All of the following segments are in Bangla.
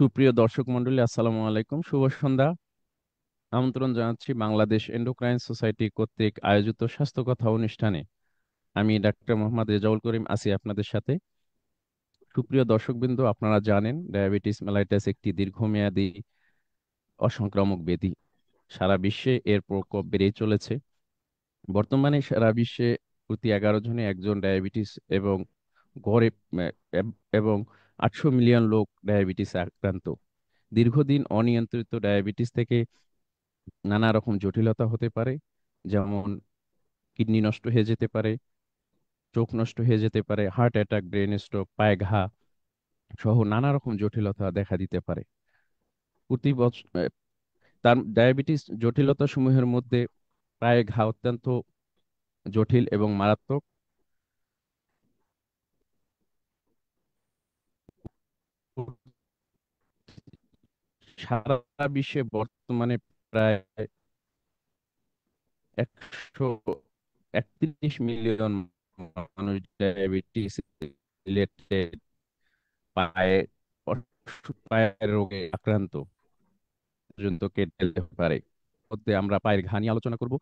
সুপ্রিয় দর্শক মন্ডলী আসসালামু আলাইকুম শুভ সন্ধ্যা আমন্ত্রণ জানাচ্ছি বাংলাদেশ এন্ডোক্রাইন সোসাইটি কর্তৃক আয়োজিত স্বাস্থ্য কথা অনুষ্ঠানে আমি ডাক্তার মোহাম্মদ রেজাউল করিম আছি আপনাদের সাথে সুপ্রিয় দর্শকবৃন্দ আপনারা জানেন ডায়াবেটিস মেলাইটাস একটি দীর্ঘমেয়াদী অসংক্রামক ব্যাধি সারা বিশ্বে এর প্রকোপ বেড়েই চলেছে বর্তমানে সারা বিশ্বে প্রতি এগারো জনে একজন ডায়াবেটিস এবং গড়ে এবং আটশো মিলিয়ন লোক ডায়াবেটিস আক্রান্ত দীর্ঘদিন অনিয়ন্ত্রিত ডায়াবেটিস থেকে নানা রকম জটিলতা হতে পারে যেমন কিডনি নষ্ট হয়ে যেতে পারে চোখ নষ্ট হয়ে যেতে পারে হার্ট অ্যাটাক ব্রেন স্ট্রোক পায়ে ঘা সহ নানা রকম জটিলতা দেখা দিতে পারে প্রতি বছর তার ডায়াবেটিস জটিলতা সমূহের মধ্যে পায়ে ঘা অত্যন্ত জটিল এবং মারাত্মক সারা বিশ্বে বর্তমানে প্রায় একশো একত্রিশ মিলিয়ন মানুষ ডায়াবেটিস রিলেটেড পায়ে পায়ের রোগে আক্রান্ত পর্যন্ত কেটে পারে মধ্যে আমরা পায়ের ঘা নিয়ে আলোচনা করব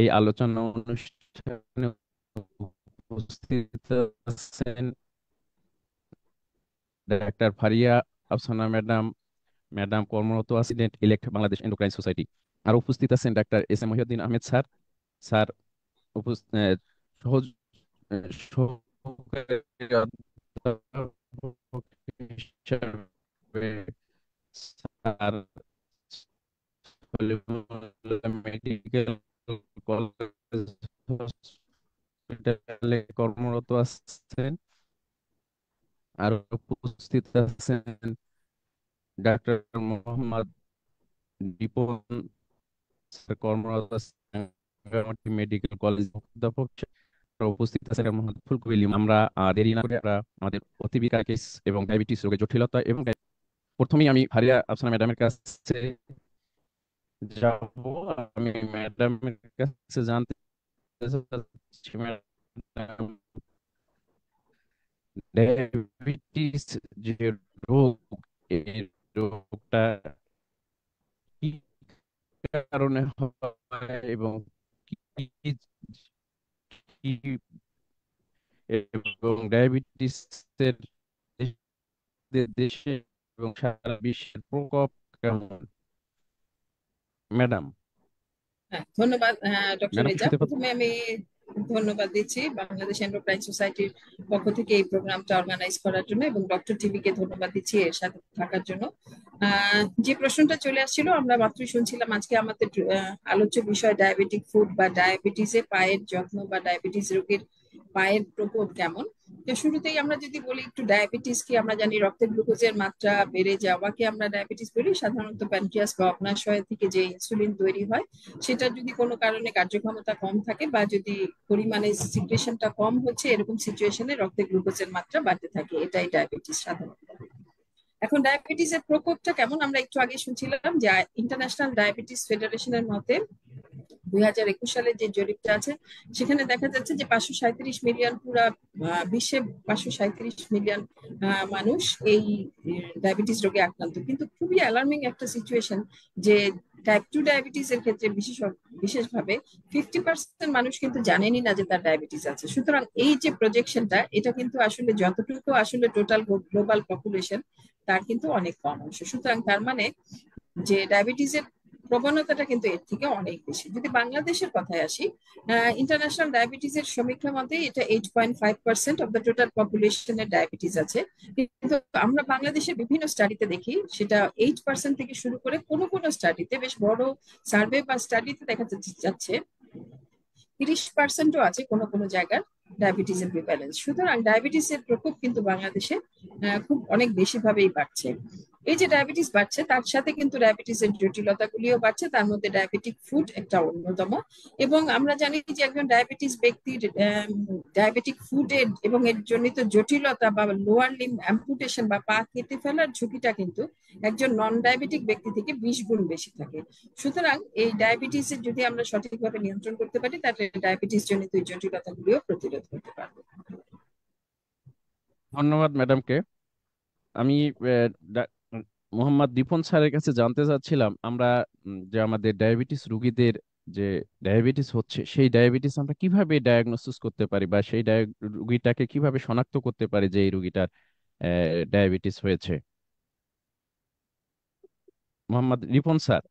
এই আলোচনা অনুষ্ঠানে উপস্থিত আছেন doctor Faria Afsana madam madam কর্মরত আছিলেন ইলেক্ট বাংলাদেশ এন্ডোক্রাইন সোসাইটি আর উপস্থিত আছেন doctor S M Mohiuddin Ahmed sir sir medical college কর্মরত আছেন আর উপস্থিত আছেন ডাক্তার মোহাম্মদ দীপন কর্মরত মেডিকেল কলেজ অধ্যাপক উপস্থিত আছেন ফুলকবি আমরা দেরি না করে আমরা আমাদের অতিবিকা কেস এবং ডায়াবেটিস রোগের জটিলতা এবং প্রথমেই আমি হারিয়া আফসানা ম্যাডামের কাছে যাব আমি ম্যাডামের কাছে জানতে ডায়াবেটিস যে রোগ কি কারণে হয় এবং এবং ডায়াবেটিস এর দেশে এবং সারা বিশ্বের প্রকোপ কেমন ম্যাডাম হ্যাঁ, ধন্যবাদ হ্যাঁ, ডক্টর রেজা প্রথমে আমি ধন্যবাদ দিচ্ছি বাংলাদেশ এন্টারপ্রাইজ সোসাইটির পক্ষ থেকে এই প্রোগ্রামটা অর্গানাইজ করার জন্য এবং ডক্টর টিভি কে ধন্যবাদ দিচ্ছি এর সাথে থাকার জন্য যে প্রশ্নটা চলে আসছিল আমরা মাত্রই শুনছিলাম আজকে আমাদের আলোচ্য বিষয় ডায়াবেটিক ফুড বা ডায়াবেটিসে পায়ের যত্ন বা ডায়াবেটিস রোগের পায়ের প্রকোপ কেমন যে শুরুতেই আমরা যদি বলি একটু ডায়াবেটিস কি আমরা জানি রক্তে গ্লুকোজের মাত্রা বেড়ে যাওয়াকে আমরা ডায়াবেটিস বলি সাধারণত প্যানক্রিয়াস বা অগ্নাশয় থেকে যে ইনসুলিন তৈরি হয় সেটা যদি কোনো কারণে কার্যক্ষমতা কম থাকে বা যদি পরিমাণে সিক্রেশনটা কম হচ্ছে এরকম সিচুয়েশনে রক্তে গ্লুকোজের মাত্রা বাড়তে থাকে এটাই ডায়াবেটিস সাধারণত এখন ডায়াবেটিস এর প্রকোপটা কেমন আমরা একটু আগে শুনছিলাম যে ইন্টারন্যাশনাল ডায়াবেটিস ফেডারেশনের মতে দুই হাজার একুশ সালের যে জরিপটা আছে সেখানে দেখা যাচ্ছে যে পাঁচশো সাঁত্রিশ মিলিয়ন পুরা বিশ্বে পাঁচশো সাঁত্রিশ মিলিয়ন মানুষ এই ডায়াবেটিস রোগে আক্রান্ত কিন্তু খুবই অ্যালার্মিং একটা সিচুয়েশন যে টাইপ টু ডায়াবেটিস এর ক্ষেত্রে বিশেষ বিশেষভাবে ফিফটি পার্সেন্ট মানুষ কিন্তু জানেনই না যে তার ডায়াবেটিস আছে সুতরাং এই যে প্রজেকশনটা এটা কিন্তু আসলে যতটুকু আসলে টোটাল গ্লোবাল পপুলেশন তার কিন্তু অনেক কম অংশ সুতরাং তার মানে যে এর প্রবণতাটা কিন্তু এর থেকে অনেক বেশি যদি বাংলাদেশের কথায় আসি ইন্টারন্যাশনাল ডায়াবেটিস এর সমীক্ষা মতে এটা eight point five percent of the total পপুলেশনের ডায়াবেটিস আছে কিন্তু আমরা বাংলাদেশের বিভিন্ন স্টাডিতে দেখি সেটা এইট পার্সেন্ট থেকে শুরু করে কোনো কোনো স্টাডিতে বেশ বড় সার্ভে বা স্টাডিতে দেখা যাচ্ছে তিরিশ পার্সেন্টও আছে কোনো কোনো জায়গার ডায়াবেটিস এর প্রিভালেন্স সুতরাং ডায়াবেটিস এর প্রকোপ কিন্তু বাংলাদেশে খুব অনেক বেশি ভাবেই বাড়ছে এই যে ডায়াবেটিস বাড়ছে তার সাথে কিন্তু ডায়াবেটিস এর জটিলতা গুলিও বাড়ছে তার মধ্যে ডায়াবেটিক ফুড একটা অন্যতম এবং আমরা জানি যে একজন ডায়াবেটিস ব্যক্তির ডায়াবেটিক ফুডের এবং এর জনিত জটিলতা বা লোয়ার লিম অ্যাম্পুটেশন বা পা কেটে ফেলার ঝুঁকিটা কিন্তু একজন নন ডায়াবেটিক ব্যক্তি থেকে বিশ গুণ বেশি থাকে সুতরাং এই ডায়াবেটিস এর যদি আমরা সঠিকভাবে নিয়ন্ত্রণ করতে পারি তাহলে ডায়াবেটিস জনিত জটিলতাগুলিও প্রতিরোধ করতে পারবো ধন্যবাদ ম্যাডামকে আমি মোহাম্মদ দীপন স্যারের কাছে জানতে চাচ্ছিলাম আমরা যে আমাদের ডায়াবেটিস রুগীদের যে ডায়াবেটিস হচ্ছে সেই ডায়াবেটিস আমরা কিভাবে ডায়াগনোসিস করতে পারি বা সেই রুগীটাকে কিভাবে শনাক্ত করতে পারি যে এই রুগীটার ডায়াবেটিস হয়েছে মোহাম্মদ রিপন স্যার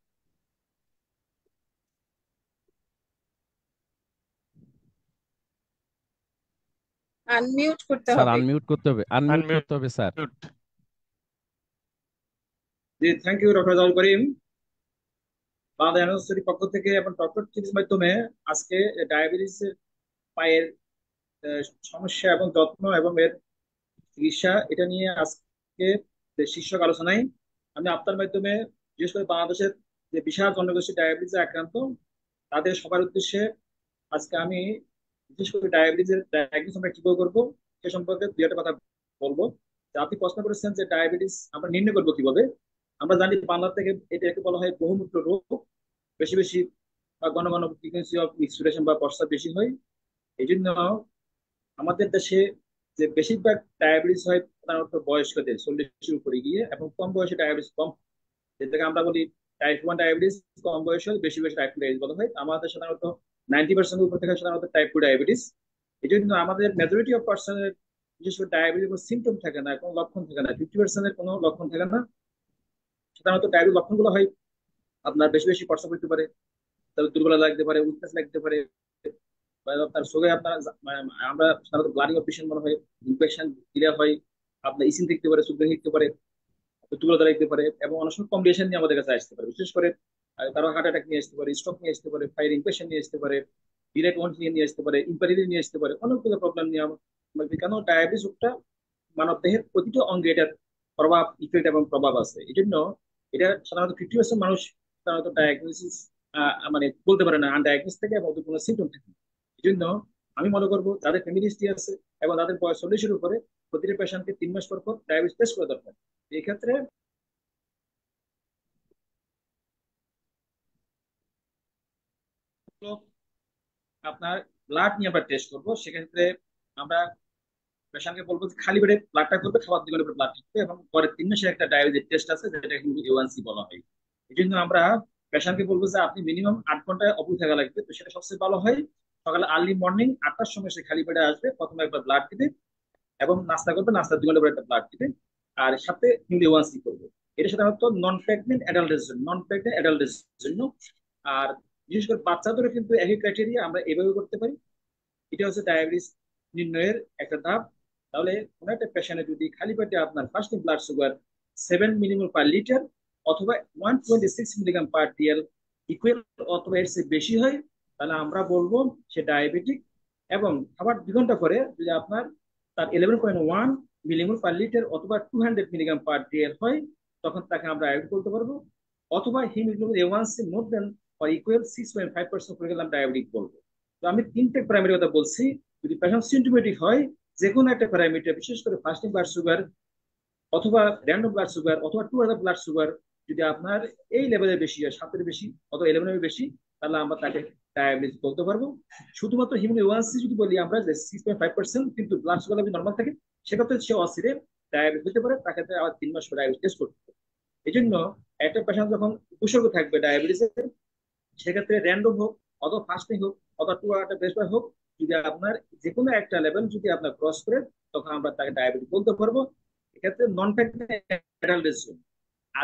আনমিউট করতে হবে আনমিউট করতে হবে আনমিউট করতে হবে sir ji thank you doctor Jahul Karim Bangladesh পক্ষ থেকে এবং ডক্টর টিপস মাধ্যমে আজকে ডায়াবেটিস পায়ের সমস্যা এবং যত্ন এবং এর চিকিৎসা এটা নিয়ে আজকে শীর্ষক আলোচনায় আমি আপনার মাধ্যমে বিশেষ করে বাংলাদেশের যে বিশাল জনগোষ্ঠী ডায়াবেটিসে আক্রান্ত তাদের সবার উদ্দেশ্যে আজকে আমি বিশেষ করে ডায়াবেটিসের ডায়াগনোস আমরা কিভাবে করবো সে সম্পর্কে দু একটা কথা বলবো আপনি প্রশ্ন করেছেন যে ডায়াবেটিস আমরা নির্ণয় করবো কিভাবে আমরা জানি বাংলা থেকে এটা একটু বলা হয় বহুমূত্র রোগ বেশি বেশি বা ফ্রিকুয়েন্সি অফ মিক্সুরেশন বা বর্ষা বেশি হয় এই জন্য আমাদের দেশে যে বেশিরভাগ ডায়াবেটিস হয় প্রধানত বয়স্কদের চল্লিশের উপরে গিয়ে এবং কম বয়সে ডায়াবেটিস কম যেটাকে আমরা বলি টাইপ ওয়ান ডায়াবেটিস কম হয় বেশি বেশি টাইপ টু ডায়াবেটিস বলা হয় আমাদের সাধারণত নাইনটি পার্সেন্ট উপর থেকে সাধারণত টাইপ টু ডায়াবেটিস এই জন্য আমাদের মেজরিটি অফ পার্সনের বিশেষ করে ডায়াবেটিস কোনো সিমটম থাকে না কোনো লক্ষণ থাকে না ফিফটি পার্সেন্টের কোনো লক্ষণ থাকে না সাধারণত ডায়েরির লক্ষণগুলো হয় আপনার বেশি বেশি কষ্ট করতে পারে তার দুর্বল লাগতে পারে উইকনেস লাগতে পারে আপনার সোগে আপনার মানে আমরা সাধারণত ব্লাডিং অপারেশন মনে হয় ইনফেকশন ক্লিয়ার হয় আপনার ইসিন দেখতে পারে সুগ্রেন দেখতে পারে দুর্বলতা লাগতে পারে এবং অনেক সময় কম্বিনেশন নিয়ে আমাদের কাছে আসতে পারে বিশেষ করে কারো হার্ট অ্যাটাক নিয়ে আসতে পারে স্ট্রোক নিয়ে আসতে পারে ফায়ার ইনফেকশন নিয়ে আসতে পারে ডিরেক্ট ওয়ান্ট নিয়ে নিয়ে আসতে পারে ইম্পারিটি নিয়ে আসতে পারে অনেকগুলো প্রবলেম নিয়ে মানে কেন ডায়াবেটিস রোগটা মানব দেহের প্রতিটা অঙ্গে এটার প্রভাব ইফেক্ট এবং প্রভাব আছে এই জন্য এটা সাধারণত ফিফটি পার্সেন্ট মানুষ সাধারণত ডায়াগনোসিস মানে বলতে পারে না আনডায়াগনোস থেকে এবং কোনো সিমটম থাকে এই জন্য আমি মনে করবো যাদের ফ্যামিলি হিস্ট্রি আছে এবং তাদের বয়স চল্লিশের উপরে প্রতিটা পেশেন্টকে তিন মাস পর পর ডায়াবেটিস টেস্ট করা দরকার এই ক্ষেত্রে আপনার ব্লাড নিয়ে আমরা টেস্ট করবো সেক্ষেত্রে আমরা পেশেন্টকে বলবো যে খালি পেটে ব্লাডটা করবে খাবার দুই ঘন্টা ব্লাড করবে এবং পরের তিন মাসে একটা ডায়াবেটিস টেস্ট আছে যেটা কিন্তু এওয়ানসি বলা হয় এই জন্য আমরা পেশেন্টকে বলবো যে আপনি মিনিমাম আট ঘন্টায় অপু থাকা লাগবে তো সেটা সবচেয়ে ভালো হয় সকালে আর্লি মর্নিং আটটার সময় সে খালি পেটে আসবে প্রথমে একবার ব্লাড দিবে এবং নাস্তা করবে নাস্তা দুই ওপরে একটা ব্লাড দিবে আর সাথে এওয়ানসি করবে এটা সাধারণত নন প্রেগনেন্ট অ্যাডাল্টের জন্য নন প্রেগনেন্ট অ্যাডাল্টের জন্য আর বিশেষ করে বাচ্চাদেরও কিন্তু একই ক্রাইটেরিয়া আমরা এভাবে করতে পারি এটা হচ্ছে ডায়াবেটিস নির্ণয়ের একটা ধাপ তাহলে কোনো একটা পেশেন্টে যদি খালি পেটে আপনার first blood sugar seven minimum per litre অথবা one twenty six milligram per DL equal অথবা এর চেয়ে বেশি হয় তাহলে আমরা বলবো সে ডায়াবেটিক এবং খাবার দু ঘন্টা পরে যদি আপনার তার eleven point one millimole per litre অথবা two hundred milligram per DL হয় তখন তাকে আমরা অ্যাড করতে পারবো অথবা haemoglobin A one C more than or equal six point five percent করে গেলে আমরা ডায়াবেটিক বলবো তো আমি তিনটে প্রাইমারি কথা বলছি যদি পেশেন্ট সিমটোমেটিক হয় যে কোনো একটা প্যারামিটার বিশেষ করে ফাস্টিং ব্লাড সুগার অথবা র্যান্ডম ব্লাড সুগার অথবা টু আদার ব্লাড সুগার যদি আপনার এই লেভেলের বেশি হয় সাতের বেশি অথবা ইলেভেনের বেশি তাহলে আমরা তাকে ডায়াবেটিস বলতে পারবো শুধুমাত্র হিমোগ্লোবিন যদি বলি আমরা যে সিক্স পয়েন্ট ফাইভ পার্সেন্ট কিন্তু ব্লাড সুগার যদি নর্মাল থাকে সেক্ষেত্রে সে অসিরে ডায়াবেটিস হতে পারে তাকে আবার তিন মাস পরে ডায়াবেটিস টেস্ট করতে হবে এই জন্য একটা পেশেন্ট যখন উপসর্গ থাকবে ডায়াবেটিসের সেক্ষেত্রে র্যান্ডম হোক অথবা ফাস্টিং হোক অথবা টু আটা বেশ হোক যদি আপনার যে কোনো একটা লেভেল যদি আপনার ক্রস করে তখন আমরা তাকে ডায়াবেটিস বলতে পারবো এক্ষেত্রে নন প্রেগনেন্ট আর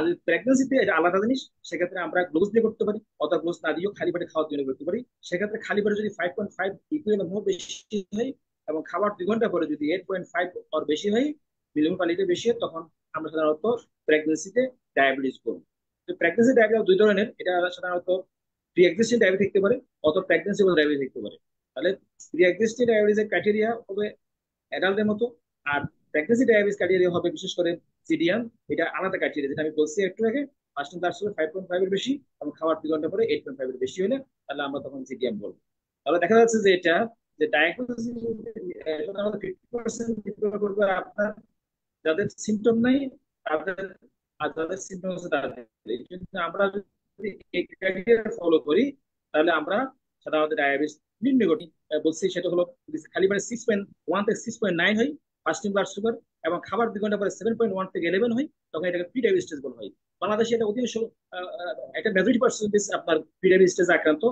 যদি প্রেগনেন্সিতে আলাদা জিনিস সেক্ষেত্রে আমরা গ্লোভস দিয়ে করতে পারি অথবা গ্লোভস না দিয়েও খালি পেটে খাওয়ার জন্য করতে পারি সেক্ষেত্রে খালি পেটে যদি five point five equal more বেশি হয় এবং খাবার দুই ঘন্টা পরে যদি এইট পয়েন্ট ফাইভ ওর বেশি হয় মিলিমিটার কোয়ালিটি বেশি হয় তখন আমরা সাধারণত প্রেগনেন্সিতে ডায়াবেটিস করবো তো প্রেগনেন্সি ডায়াবেটিস দুই ধরনের এটা সাধারণত প্রি এক্সিস্টিং ডায়াবেটিস থাকতে পারে অথবা প্রেগনেন্সি ডায়াবেটিস থাকতে পারে তাহলে প্রি ডায়াবেটিসের ক্রাইটেরিয়া হবে অ্যাডাল্টের মতো আর প্রেগনেন্সি ডায়াবেটিস ক্রাইটেরিয়া হবে বিশেষ করে সিডিয়াম এটা আলাদা ক্রাইটেরিয়া যেটা আমি বলছি একটু আগে ফার্স্ট টাইম তার ফাইভ পয়েন্ট ফাইভের বেশি এবং খাওয়ার দুই ঘন্টা পরে এইট পয়েন্ট ফাইভ এর বেশি হলে তাহলে আমরা তখন সিডিয়াম বলবো তাহলে দেখা যাচ্ছে যে এটা যে ডায়াগনোসিস করবে আপনার যাদের সিমটম নাই তাদের আর যাদের সিমটম আছে তাদের আমরা যদি ফলো করি তাহলে আমরা সাধারণত ডায়াবেটিস নির্ণয় করি বলছি সেটা হলো খালি মানে সিক্স পয়েন্ট ওয়ান থেকে সিক্স পয়েন্ট নাইন হয় ফাস্টিং ব্লাড সুগার এবং খাবার দুই ঘন্টা পরে সেভেন পয়েন্ট ওয়ান থেকে ইলেভেন হয় তখন এটাকে প্রিটাইভ স্টেজ বলা হয় বাংলাদেশে এটা অধিকাংশ একটা মেজরিটি পার্সেন্টেজ আপনার প্রিটাইভ স্টেজ আক্রান্ত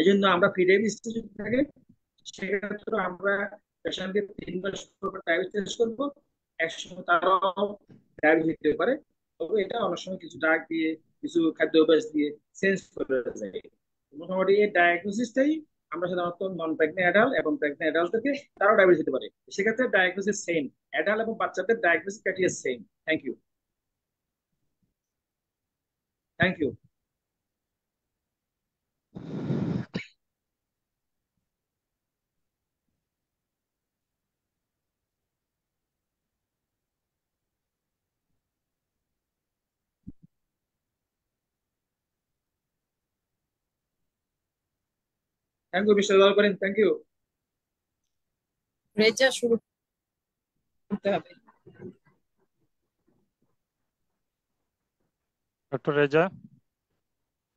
এই জন্য আমরা প্রিটাইভ স্টেজ থাকে সেক্ষেত্রে আমরা পেশেন্টকে তিন মাস ডায়াবেটিস টেস্ট করবো একসময় তারাও ডায়াবেটিস হতে পারে তবে এটা অনেক সময় কিছু ডাক দিয়ে কিছু খাদ্য অভ্যাস দিয়ে চেঞ্জ করে যায় মোটামুটি এই ডায়াগনোসিসটাই আমরা সাধারণত নন প্রেগনেন্ট অ্যাডাল্ট এবং প্রেগনেন্ট থেকে তারাও ডায়াবেটিস হতে পারে সেক্ষেত্রে ডায়াগনোসিস সেম অ্যাডাল্ট এবং বাচ্চাদের diagnosis criteria same thank you thank you you mister mister করেন থ্যাংক ইউ রেজা শুরু করতে হবে ডক্টর রেজা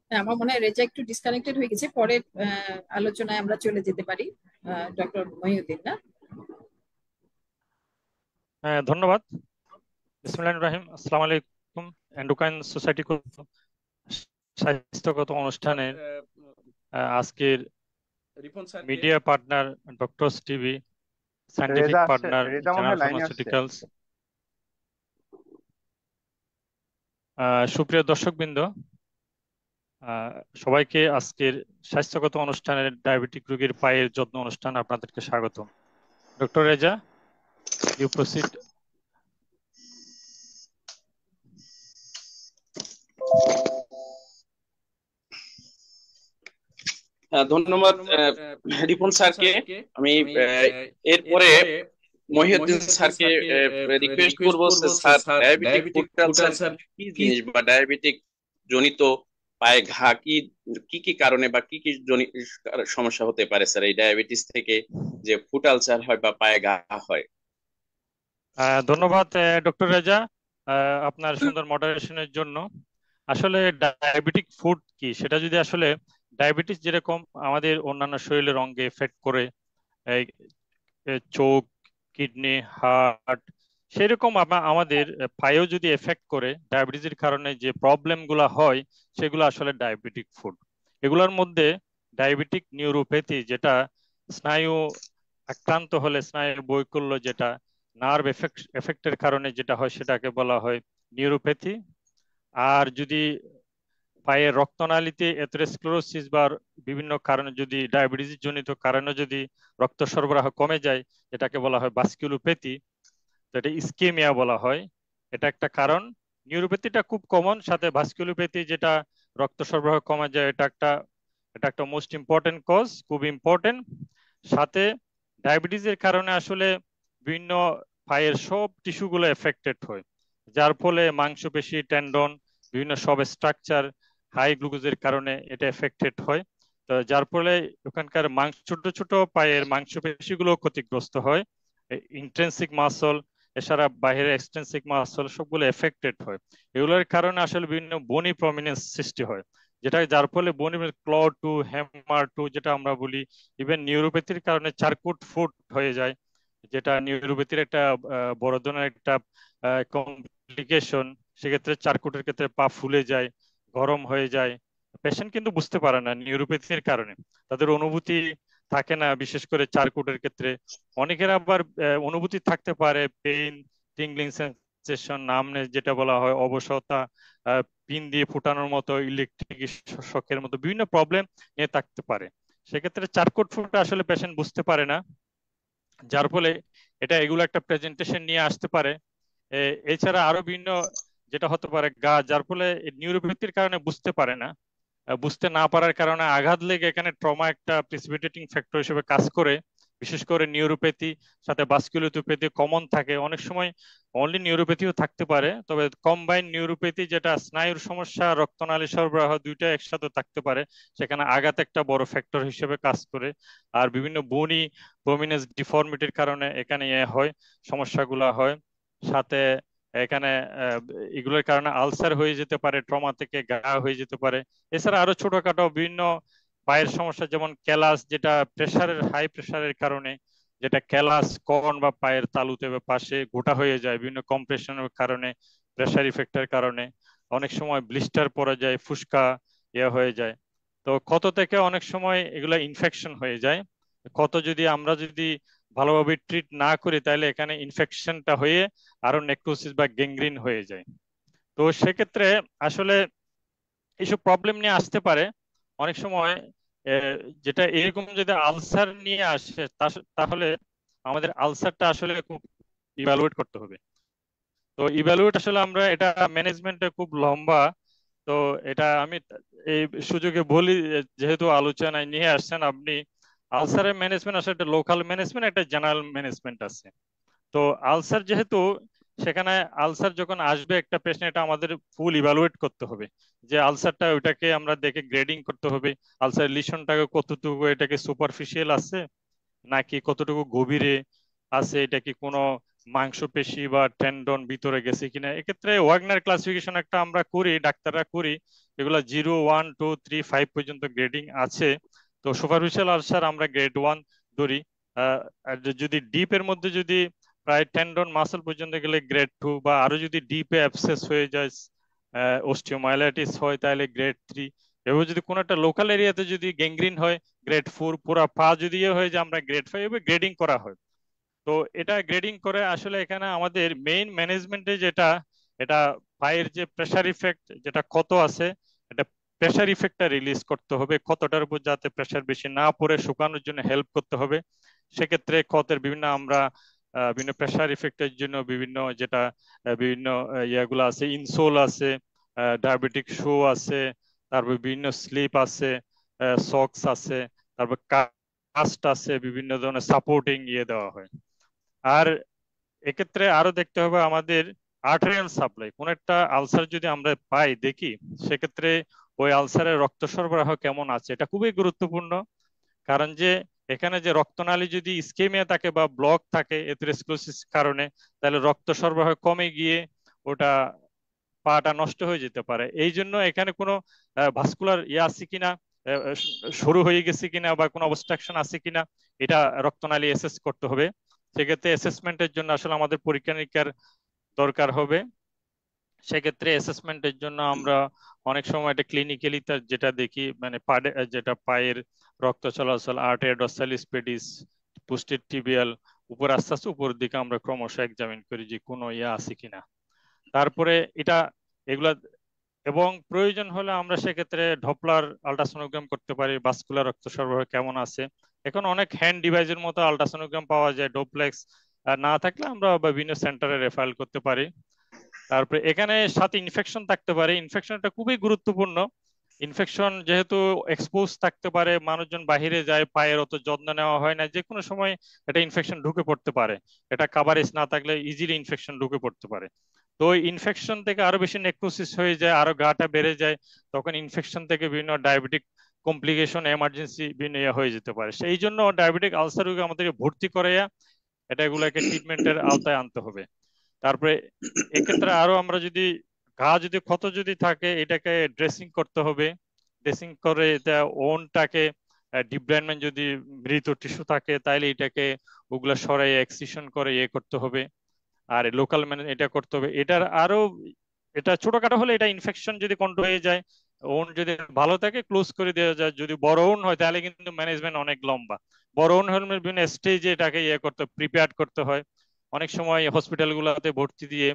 হ্যাঁ আমার মনে হয় রেজা একটু ডিসকানেক্টেড হয়ে গেছে পরে আলোচনায় আমরা চলে যেতে পারি ডক্টর মহিউদ্দিন না হ্যাঁ ধন্যবাদ বিসমিল্লাহির রহিম আসসালামু আলাইকুম এন্ডোক্রাইন সোসাইটি স্বাস্থ্যগত অনুষ্ঠানের আজকের media partner doctors TV partner pharmaceuticals সুপ্রিয় দর্শকবৃন্দ সবাইকে আজকের স্বাস্থ্যগত অনুষ্ঠানের ডায়াবেটিক রোগীর পায়ের যত্ন অনুষ্ঠান আপনাদেরকে স্বাগত ডক্টর রেজা ইউ প্রসিড ধন্যবাদ রিপন স্যারকে আমি এরপরে মহিউদ্দিন স্যারকে রিকোয়েস্ট করবো স্যার ডায়াবেটিক পোর্টাল কি জিনিস বা ডায়াবেটিক জনিত পায়ে ঘা কি কি কি কারণে বা কি কি সমস্যা হতে পারে স্যার এই ডায়াবেটিস থেকে যে ফুট আলসার হয় বা পায়ে ঘা হয় ধন্যবাদ ডক্টর রেজা আপনার সুন্দর মডারেশনের জন্য আসলে ডায়াবেটিক ফুড কি সেটা যদি আসলে ডায়াবেটিস যেরকম আমাদের অন্যান্য শরীরের অঙ্গে এফেক্ট করে চোখ কিডনি হার্ট সেরকম আমাদের পায়েও যদি এফেক্ট করে ডায়াবেটিসের কারণে যে প্রবলেমগুলো হয় সেগুলো আসলে ডায়াবেটিক ফুড এগুলোর মধ্যে ডায়াবেটিক নিউরোপ্যাথি যেটা স্নায়ু আক্রান্ত হলে স্নায়ুর বৈকল্য যেটা নার্ভ এফেক্ট এফেক্টের কারণে যেটা হয় সেটাকে বলা হয় নিউরোপ্যাথি আর যদি পায়ের রক্তনালীতে এথেরোস্ক্লেরোসিস বা বিভিন্ন কারণে যদি ডায়াবেটিস জনিত কারণে যদি রক্ত সরবরাহ কমে যায় এটাকে বলা হয় বাস্কিউলোপ্যাথি তো এটা ইস্কেমিয়া বলা হয় এটা একটা কারণ নিউরোপ্যাথিটা খুব কমন সাথে বাস্কিউলোপ্যাথি যেটা রক্ত সরবরাহ কমে যায় এটা একটা এটা একটা মোস্ট ইম্পর্টেন্ট কজ খুব ইম্পর্টেন্ট সাথে ডায়াবেটিসের কারণে আসলে বিভিন্ন পায়ের সব টিস্যুগুলো এফেক্টেড হয় যার ফলে মাংসপেশি টেন্ডন বিভিন্ন সব স্ট্রাকচার হাই গ্লুকোজের কারণে এটা এফেক্টেড হয় তো যার ফলে ওখানকার মাংস ছোট ছোট পায়ের মাংসপেশিগুলো ক্ষতিগ্রস্ত হয় ইন্ট্রেন্সিক মাসল এছাড়া বাইরের এক্সটেন্সিক মাসল সবগুলো এফেক্টেড হয় এগুলোর কারণে আসলে বিভিন্ন বনি প্রমিনেন্স সৃষ্টি হয় যেটা যার ফলে বনি ক্ল টু হ্যামার টু যেটা আমরা বলি ইভেন নিউরোপ্যাথির কারণে চারকুট ফুট হয়ে যায় যেটা নিউরোপ্যাথির একটা বড় ধরনের একটা কমপ্লিকেশন সেক্ষেত্রে চারকুটের ক্ষেত্রে পা ফুলে যায় গরম হয়ে যায় পেশেন্ট কিন্তু বুঝতে পারে না নিউরোপ্যাথির কারণে তাদের অনুভূতি থাকে না বিশেষ করে চারকুটের ক্ষেত্রে অনেকের আবার অনুভূতি থাকতে পারে পেইন টিংলিং সেন্সেশন নামনে যেটা বলা হয় অবসতা পিন দিয়ে ফুটানোর মতো ইলেকট্রিক শকের মতো বিভিন্ন প্রবলেম নিয়ে থাকতে পারে সেক্ষেত্রে চারকোট ফুট আসলে পেশেন্ট বুঝতে পারে না যার ফলে এটা এগুলো একটা প্রেজেন্টেশন নিয়ে আসতে পারে এছাড়া আরো বিভিন্ন যেটা হতে পারে গা যার ফলে নিউরোপ্যাথির কারণে বুঝতে পারে না বুঝতে না পারার কারণে আঘাত লেগে এখানে ট্রমা একটা প্রিসিপিটেটিং ফ্যাক্টর হিসেবে কাজ করে বিশেষ করে নিউরোপ্যাথি সাথে বাস্কিউলোথিওপ্যাথি কমন থাকে অনেক সময় অনলি নিউরোপ্যাথিও থাকতে পারে তবে কম্বাইন নিউরোপ্যাথি যেটা স্নায়ুর সমস্যা রক্তনালী সরবরাহ দুইটা একসাথে থাকতে পারে সেখানে আঘাত একটা বড় ফ্যাক্টর হিসেবে কাজ করে আর বিভিন্ন বনি প্রমিনেন্স ডিফর্মিটির কারণে এখানে হয় সমস্যাগুলা হয় সাথে এখানে এগুলোর কারণে আলসার হয়ে যেতে পারে ট্রমা থেকে গা হয়ে যেতে পারে এছাড়া আরো ছোটখাটো বিভিন্ন পায়ের সমস্যা যেমন ক্যালাস যেটা প্রেশারের হাই প্রেশারের কারণে যেটা ক্যালাস কন বা পায়ের তালুতে বা পাশে গোটা হয়ে যায় বিভিন্ন কম্প্রেশনের কারণে প্রেশার ইফেক্টের কারণে অনেক সময় ব্লিস্টার পরে যায় ফুসকা ইয়ে হয়ে যায় তো ক্ষত থেকে অনেক সময় এগুলা ইনফেকশন হয়ে যায় ক্ষত যদি আমরা যদি ভালোভাবে ট্রিট না করি তাহলে এখানে ইনফেকশনটা হয়ে আরো নেক্রোসিস বা গ্যাংগ্রিন হয়ে যায় তো সেক্ষেত্রে আসলে এইসব প্রবলেম নিয়ে আসতে পারে অনেক সময় যেটা এরকম যদি আলসার নিয়ে আসে তাহলে আমাদের আলসারটা আসলে খুব ইভ্যালুয়েট করতে হবে তো ইভ্যালুয়েট আসলে আমরা এটা ম্যানেজমেন্টে খুব লম্বা তো এটা আমি এই সুযোগে বলি যেহেতু আলোচনায় নিয়ে আসছেন আপনি আলসারের ম্যানেজমেন্ট আসলে একটা লোকাল ম্যানেজমেন্ট একটা জেনারেল ম্যানেজমেন্ট আছে তো আলসার যেহেতু সেখানে আলসার যখন আসবে একটা পেশেন্ট এটা আমাদের ফুল ইভালুয়েট করতে হবে যে আলসারটা ওইটাকে আমরা দেখে গ্রেডিং করতে হবে আলসার লিশনটাকে কতটুকু এটাকে সুপারফিশিয়াল আছে নাকি কতটুকু গভীরে আছে এটা কি কোনো মাংসপেশি বা টেন্ডন ভিতরে গেছে কিনা এক্ষেত্রে ওয়াগনার ক্লাসিফিকেশন একটা আমরা করি ডাক্তাররা করি এগুলো zero one two three five পর্যন্ত গ্রেডিং আছে তো সুপারফিশিয়াল আলসার আমরা গ্রেড ওয়ান ধরি যদি ডিপ এর মধ্যে যদি প্রায় টেন্ডন মাসেল পর্যন্ত গেলে গ্রেড টু বা আরো যদি ডিপে অ্যাবসেস হয়ে যায় অস্টিওমাইলাইটিস হয় তাহলে গ্রেড থ্রি এবং যদি কোনো একটা লোকাল এরিয়াতে যদি গ্যাংগ্রিন হয় গ্রেড ফোর পুরা পা যদি ইয়ে হয়ে যায় আমরা গ্রেড ফাইভ এভাবে গ্রেডিং করা হয় তো এটা গ্রেডিং করে আসলে এখানে আমাদের মেইন ম্যানেজমেন্টে যেটা এটা পায়ের যে প্রেশার ইফেক্ট যেটা কত আছে এটা প্রেশার ইফেক্টটা রিলিজ করতে হবে ক্ষতটার উপর যাতে প্রেশার বেশি না পড়ে শুকানোর জন্য হেল্প করতে হবে সেক্ষেত্রে ক্ষতের বিভিন্ন আমরা বিভিন্ন প্রেশার ইফেক্টের জন্য বিভিন্ন যেটা বিভিন্ন ইয়াগুলো আছে ইনসোল আছে ডায়াবেটিক শো আছে তারপর বিভিন্ন স্লিপ আছে সক্স আছে তারপর কাস্ট আছে বিভিন্ন ধরনের সাপোর্টিং ইয়ে দেওয়া হয় আর এক্ষেত্রে আরো দেখতে হবে আমাদের আর্টেরিয়াল সাপ্লাই কোন একটা আলসার যদি আমরা পাই দেখি সেক্ষেত্রে ওই আলসারের রক্ত সরবরাহ কেমন আছে এটা খুবই গুরুত্বপূর্ণ কারণ যে এখানে যে রক্তনালী যদি স্কেমিয়া থাকে বা ব্লক থাকে এথেরোস্কোসিস কারণে তাহলে রক্ত সরবরাহ কমে গিয়ে ওটা পাটা নষ্ট হয়ে যেতে পারে এই জন্য এখানে কোনো ভাস্কুলার ইয়ে আছে কিনা শুরু হয়ে গেছে কিনা বা কোনো অবস্ট্রাকশন আছে কিনা এটা রক্তনালী এসেস করতে হবে সেক্ষেত্রে অ্যাসেসমেন্টের জন্য আসলে আমাদের পরীক্ষা নিরীক্ষার দরকার হবে সেক্ষেত্রে অ্যাসেসমেন্টের জন্য আমরা অনেক সময় এটা ক্লিনিক্যালি তার যেটা দেখি মানে পাড়ে যেটা পায়ের রক্ত চলাচল আর্টের ডসাল স্পেডিস পোস্টের টিবিয়াল উপর আস্তে আস্তে উপর দিকে আমরা ক্রমশ এক্সামিন করি যে কোনো ইয়ে আছে কিনা তারপরে এটা এগুলা এবং প্রয়োজন হলে আমরা সেক্ষেত্রে ঢপলার আলট্রাসোনোগ্রাম করতে পারি বাস্কুলার রক্ত সরবরাহ কেমন আছে এখন অনেক হ্যান্ড ডিভাইসের মতো আলট্রাসোনোগ্রাম পাওয়া যায় ডোপ্লেক্স না থাকলে আমরা বিভিন্ন সেন্টারে রেফারেল করতে পারি তারপরে এখানে সাথে ইনফেকশন থাকতে পারে ইনফেকশনটা খুবই গুরুত্বপূর্ণ ইনফেকশন যেহেতু এক্সপোজ থাকতে পারে মানুষজন বাহিরে যায় পায়ের অত যত্ন নেওয়া হয় না যে কোনো সময় এটা ইনফেকশন ঢুকে পড়তে পারে এটা কাভারেজ না থাকলে ইজিলি ইনফেকশন ঢুকে পড়তে পারে তো ইনফেকশন থেকে আরো বেশি নেক্রোসিস হয়ে যায় আরো গাটা বেড়ে যায় তখন ইনফেকশন থেকে বিভিন্ন ডায়াবেটিক কমপ্লিকেশন এমার্জেন্সি বিভিন্ন ইয়ে হয়ে যেতে পারে সেই জন্য ডায়াবেটিক আলসার রোগী আমাদেরকে ভর্তি করাইয়া এটা এগুলাকে ট্রিটমেন্টের আওতায় আনতে হবে তারপরে এক্ষেত্রে আরো আমরা যদি ঘা যদি ক্ষত যদি থাকে এটাকে ড্রেসিং করতে হবে ড্রেসিং করে এটা ওনটাকে ডিপ্লয়মেন্ট যদি মৃত টিস্যু থাকে তাহলে এটাকে ওগুলা সরাই এক্সিশন করে ইয়ে করতে হবে আর লোকাল ম্যানেজ এটা করতে হবে এটার আরো এটা ছোটখাটো হলে এটা ইনফেকশন যদি কন্ট্রোল হয়ে যায় ওন যদি ভালো থাকে ক্লোজ করে দেওয়া যায় যদি বড় ওন হয় তাহলে কিন্তু ম্যানেজমেন্ট অনেক লম্বা বড় ওন হলে বিভিন্ন স্টেজে এটাকে ইয়ে করতে প্রিপেয়ার করতে হয় অনেক সময় হসপিটাল গুলাতে ভর্তি দিয়ে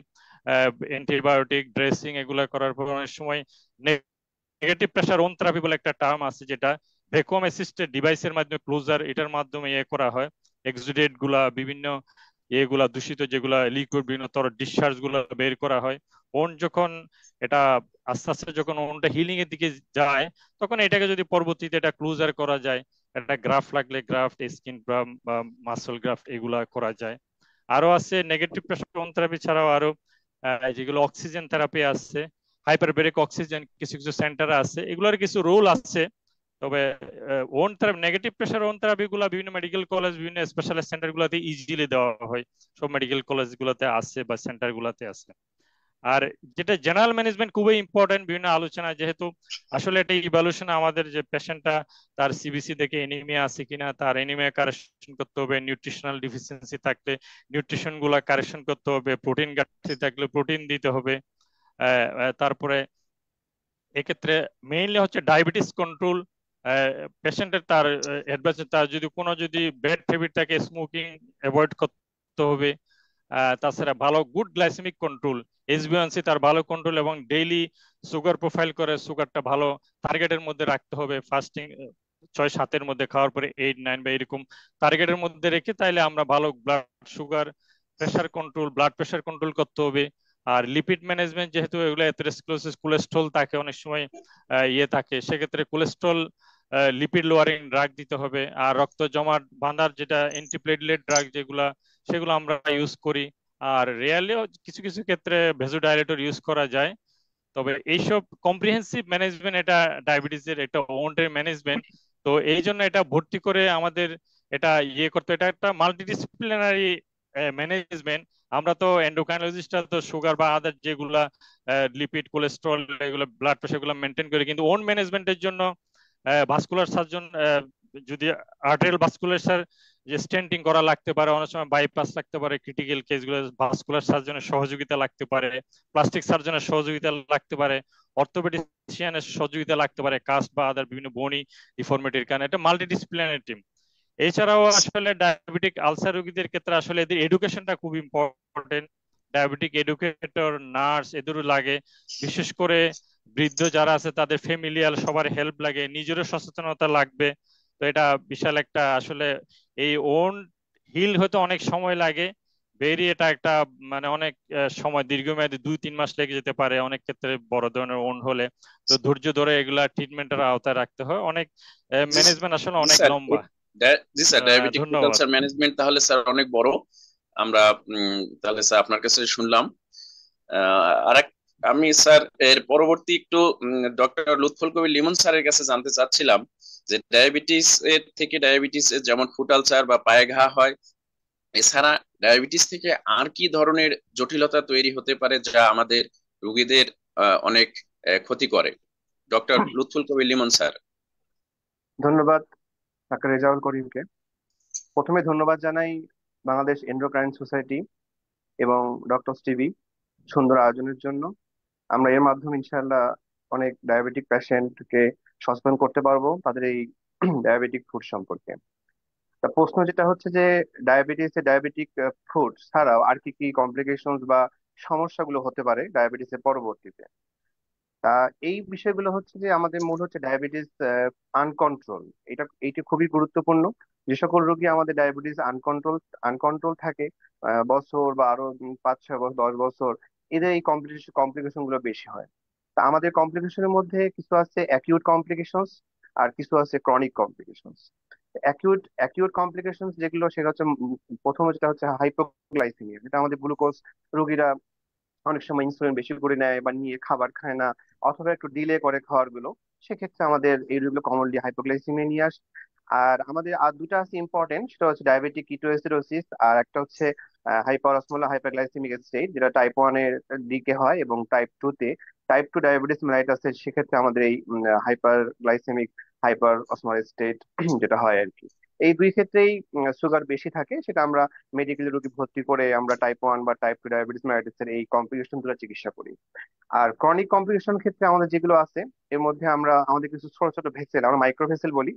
অ্যান্টিবায়োটিক ড্রেসিং এগুলা করার পর অনেক সময় নেগেটিভ প্রেসার ওন থেরাপি বলে একটা টার্ম আছে যেটা ভ্যাকুয়াম অ্যাসিস্টেড ডিভাইসের মাধ্যমে ক্লোজার এটার মাধ্যমে ইয়ে করা হয় এক্সুডেট গুলা বিভিন্ন এগুলা ইয়ে দূষিত যেগুলা লিকুইড বিভিন্ন তর ডিসচার্জ গুলা বের করা হয় ওন যখন এটা আস্তে আস্তে যখন ওনটা হিলিং এর দিকে যায় তখন এটাকে যদি পরবর্তীতে এটা ক্লোজার করা যায় একটা গ্রাফ লাগলে গ্রাফট স্কিন বা মাসল গ্রাফট এগুলা করা যায় আরো আছে নেগেটিভ প্রেশন থেরাপি ছাড়াও আরো যেগুলো অক্সিজেন থেরাপি আছে হাইপারবেরিক অক্সিজেন কিছু কিছু সেন্টার আছে এগুলোর কিছু রোল আছে তবে wound therapy negative pressure wound therapy গুলা বিভিন্ন মেডিকেল কলেজ বিভিন্ন স্পেশালিস্ট সেন্টার গুলাতে ইজিলি দেওয়া হয় সব মেডিকেল কলেজ গুলাতে আছে বা সেন্টার গুলাতে আছে আর যেটা জেনারেল ম্যানেজমেন্ট খুবই ইম্পর্টেন্ট বিভিন্ন আলোচনা যেহেতু আসলে এটা ইভ্যালুশন আমাদের যে পেশেন্টটা তার সিবিসি থেকে এনিমিয়া আছে কিনা তার এনিমিয়া কারেকশন করতে হবে নিউট্রিশনাল ডিফিসিয়েন্সি থাকলে নিউট্রিশন গুলা কারেকশন করতে হবে প্রোটিন ঘাটতি থাকলে প্রোটিন দিতে হবে তারপরে এক্ষেত্রে মেইনলি হচ্ছে ডায়াবেটিস কন্ট্রোল পেশেন্টের তার অ্যাডভাইস তার যদি কোনো যদি ব্যাড হ্যাবিট থাকে স্মোকিং অ্যাভয়েড করতে হবে তাছাড়া ভালো গুড গ্লাইসেমিক কন্ট্রোল এসবিওয়ানসি তার ভালো কন্ট্রোল এবং ডেইলি সুগার প্রোফাইল করে সুগারটা ভালো টার্গেটের মধ্যে রাখতে হবে ফাস্টিং ছয় সাতের মধ্যে খাওয়ার পরে এইট নাইন বা এরকম টার্গেটের মধ্যে রেখে তাইলে আমরা ভালো blood sugar pressure control blood pressure control করতে হবে আর লিপিড ম্যানেজমেন্ট যেহেতু এগুলো এথেরোস্ক্লোসিস কোলেস্ট্রল থাকে অনেক সময় ইয়ে থাকে সেক্ষেত্রে কোলেস্ট্রল লিপিড লোয়ারিং ড্রাগ দিতে হবে আর রক্ত জমাট বাঁধার যেটা অ্যান্টিপ্লেটলেট ড্রাগ যেগুলা সেগুলো আমরা ইউজ করি আর রিয়ালিও কিছু কিছু ক্ষেত্রে ভেজো ডাইলেটর ইউজ করা যায় তবে এইসব কম্প্রিহেন্সিভ ম্যানেজমেন্ট এটা ডায়াবেটিসের একটা ওন্টের ম্যানেজমেন্ট তো এই জন্য এটা ভর্তি করে আমাদের এটা ইয়ে করতে এটা একটা মাল্টিডিসিপ্লিনারি ম্যানেজমেন্ট আমরা তো এন্ডোক্রাইনোলজিস্টরা তো সুগার বা আদার যেগুলা লিপিড কোলেস্ট্রল এগুলো ব্লাড প্রেশার গুলো মেনটেন করে কিন্তু ওন ম্যানেজমেন্টের জন্য ভাস্কুলার সার্জন যদি আর্টেরিয়াল ভাস্কুলার যে স্টেন্টিং করা লাগতে পারে অনেক সময় বাইপাস লাগতে পারে ক্রিটিক্যাল কেসগুলো ভাস্কুলার সার্জনের সহযোগিতা লাগতে পারে প্লাস্টিক সার্জনের সহযোগিতা লাগতে পারে অর্থোপেডিসিয়ানের সহযোগিতা লাগতে পারে কাস্ট বা আদার বিভিন্ন বনি ডিফর্মিটির কারণে এটা মাল্টিডিসিপ্লিনারি টিম এছাড়াও আসলে ডায়াবেটিক আলসার রোগীদের ক্ষেত্রে আসলে এদের এডুকেশনটা খুব ইম্পর্টেন্ট ডায়াবেটিক এডুকেটর নার্স এদেরও লাগে বিশেষ করে বৃদ্ধ যারা আছে তাদের ফ্যামিলিয়াল সবার হেল্প লাগে নিজেরও সচেতনতা লাগবে তো এটা বিশাল একটা আসলে এই ওন হিল হতে অনেক সময় লাগে বেরিয়ে এটা একটা মানে অনেক সময় দীর্ঘমেয়াদী দুই তিন মাস লেগে যেতে পারে অনেক ক্ষেত্রে বড় ধরনের ওন হলে তো ধৈর্য ধরে এগুলা ট্রিটমেন্টের আওতায় রাখতে হয় অনেক ম্যানেজমেন্ট আসলে অনেক লম্বা স্যার ম্যানেজমেন্ট তাহলে স্যার অনেক বড় আমরা তাহলে স্যার আপনার কাছে শুনলাম আর আমি স্যার এর পরবর্তী একটু ডক্টর লুৎফুল কবি লিমন স্যারের কাছে জানতে চাচ্ছিলাম যে ডায়াবেটিস এর থেকে ডায়াবেটিস এর যেমন ফুটাল চার বা পায়ে ঘা হয় এছাড়া ডায়াবেটিস থেকে আর কি ধরনের জটিলতা তৈরি হতে পারে যা আমাদের রুগীদের অনেক ক্ষতি করে ডক্টর লুৎফুল কবির লিমন স্যার ধন্যবাদ ডাক্তার রেজাউল করিমকে প্রথমে ধন্যবাদ জানাই বাংলাদেশ এন্ড্রোক্রাইন সোসাইটি এবং ডক্টর টিভি সুন্দর আয়োজনের জন্য আমরা এর মাধ্যমে ইনশাল্লাহ অনেক ডায়াবেটিক পেশেন্টকে সচেতন করতে পারবো তাদের এই ডায়াবেটিক ফুড সম্পর্কে তা প্রশ্ন যেটা হচ্ছে যে ডায়াবেটিস ডায়াবেটিক ফুড ছাড়াও আর কি কি কমপ্লিকেশন বা সমস্যাগুলো হতে পারে ডায়াবেটিস এর পরবর্তীতে তা এই বিষয়গুলো হচ্ছে যে আমাদের মূল হচ্ছে ডায়াবেটিস আনকন্ট্রোল এটা এইটা খুবই গুরুত্বপূর্ণ যে সকল রোগী আমাদের ডায়াবেটিস আনকন্ট্রোল আনকন্ট্রোল থাকে বছর বা আরো পাঁচ ছয় বছর দশ বছর এদের এই কমপ্লিকেশন কমপ্লিকেশন গুলো বেশি হয় তা আমাদের কমপ্লিকেশনের মধ্যে কিছু আছে অ্যাকিউট কমপ্লিকেশনস আর কিছু আছে chronic complications acute acute complications যেগুলো সেটা হচ্ছে প্রথমে যেটা হচ্ছে হাইপোগ্লাইসিমিয়া যেটা আমাদের গ্লুকোজ রোগীরা অনেক সময় ইনসুলিন বেশি করে নেয় বা নিয়ে খাবার খায় না অথবা একটু ডিলে করে খাওয়ারগুলো সেক্ষেত্রে আমাদের এই রোগগুলো কমনলি হাইপোগ্লাইসিমিয়া আর আমাদের আর দুটা আছে ইম্পর্টেন্ট সেটা হচ্ছে ডায়াবেটিক কিটোএসিডোসিস আর একটা হচ্ছে হাইপার অসমোলা হাইপারগ্লাইসেমিক স্টেট যেটা টাইপ ওয়ান এর দিকে হয় এবং টাইপ টু তে টাইপ টু ডায়াবেটিস মেলাইটাসের সেক্ষেত্রে আমাদের এই হাইপারগ্লাইসেমিক হাইপার অসমোলা স্টেট যেটা হয় আর কি এই দুই ক্ষেত্রেই সুগার বেশি থাকে সেটা আমরা মেডিকেল রোগী ভর্তি করে আমরা টাইপ ওয়ান বা টাইপ টু ডায়াবেটিস এর এই কম্পিটিশন গুলো চিকিৎসা করি আর ক্রনিক কম্পিটিশন ক্ষেত্রে আমাদের যেগুলো আছে এর মধ্যে আমরা আমাদের কিছু ছোট ছোট ভেসেল আমরা মাইক্রো ভেসেল বলি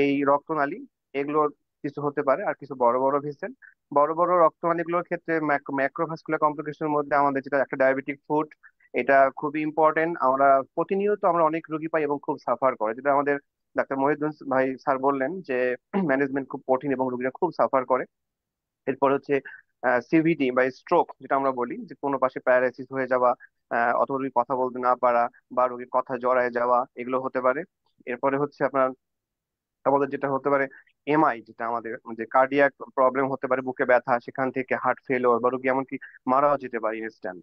এই রক্তনালী এগুলোর কিছু হতে পারে আর কিছু বড় বড় ভেসেল বড় বড় রক্তনালীগুলোর ক্ষেত্রে ম্যাক্রোভাস্কুলার কমপ্লিকেশনের মধ্যে আমাদের যেটা একটা ডায়াবেটিক ফুড এটা খুবই ইম্পর্টেন্ট আমরা প্রতিনিয়ত আমরা অনেক রোগী পাই এবং খুব সাফার করে যেটা আমাদের ডাক্তার মহিউদ্দিন ভাই স্যার বললেন যে ম্যানেজমেন্ট খুব কঠিন এবং রোগীরা খুব সাফার করে এরপর হচ্ছে সিভিডি বা স্ট্রোক যেটা আমরা বলি যে কোনো পাশে প্যারালাইসিস হয়ে যাওয়া অথবা রোগী কথা বলতে না পারা বা রোগীর কথা জড়ায় যাওয়া এগুলো হতে পারে এরপরে হচ্ছে আপনার আমাদের যেটা হতে পারে এমআই যেটা আমাদের যে কার্ডিয়াক প্রবলেম হতে পারে বুকে ব্যথা সেখান থেকে হার্ট ফেলোর বা রোগী এমনকি মারাও যেতে পারে ইনস্ট্যান্ট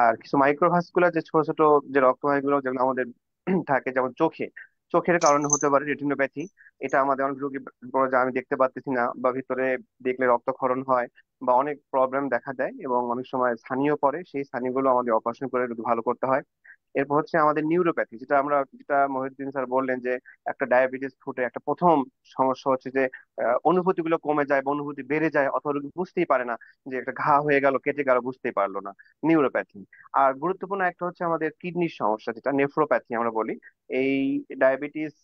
আর কিছু মাইক্রোভাস্কুলার যে ছোট ছোট যে রক্তবাহীগুলো যেমন আমাদের থাকে যেমন চোখে চোখের কারণে হতে পারে রেটিনোপ্যাথি এটা আমাদের অনেক রোগী বড় যে আমি দেখতে পাচ্ছি না বা ভিতরে দেখলে রক্তক্ষরণ হয় বা অনেক প্রবলেম দেখা দেয় এবং অনেক সময় স্থানীয় পরে সেই স্থানীয়গুলো আমাদের অপারেশন করে ভালো করতে হয় এরপর হচ্ছে আমাদের নিউরোপ্যাথি যেটা আমরা যেটা মহিউদ্দিন স্যার বললেন যে একটা ডায়াবেটিস ফুটে একটা প্রথম সমস্যা হচ্ছে যে অনুভূতি গুলো কমে যায় বা অনুভূতি বেড়ে যায় অথবা রোগী বুঝতেই পারে না যে একটা ঘা হয়ে গেল কেটে গেল বুঝতেই পারলো না নিউরোপ্যাথি আর গুরুত্বপূর্ণ একটা হচ্ছে আমাদের কিডনির সমস্যা যেটা নেফ্রোপ্যাথি আমরা বলি এই ডায়াবেটিস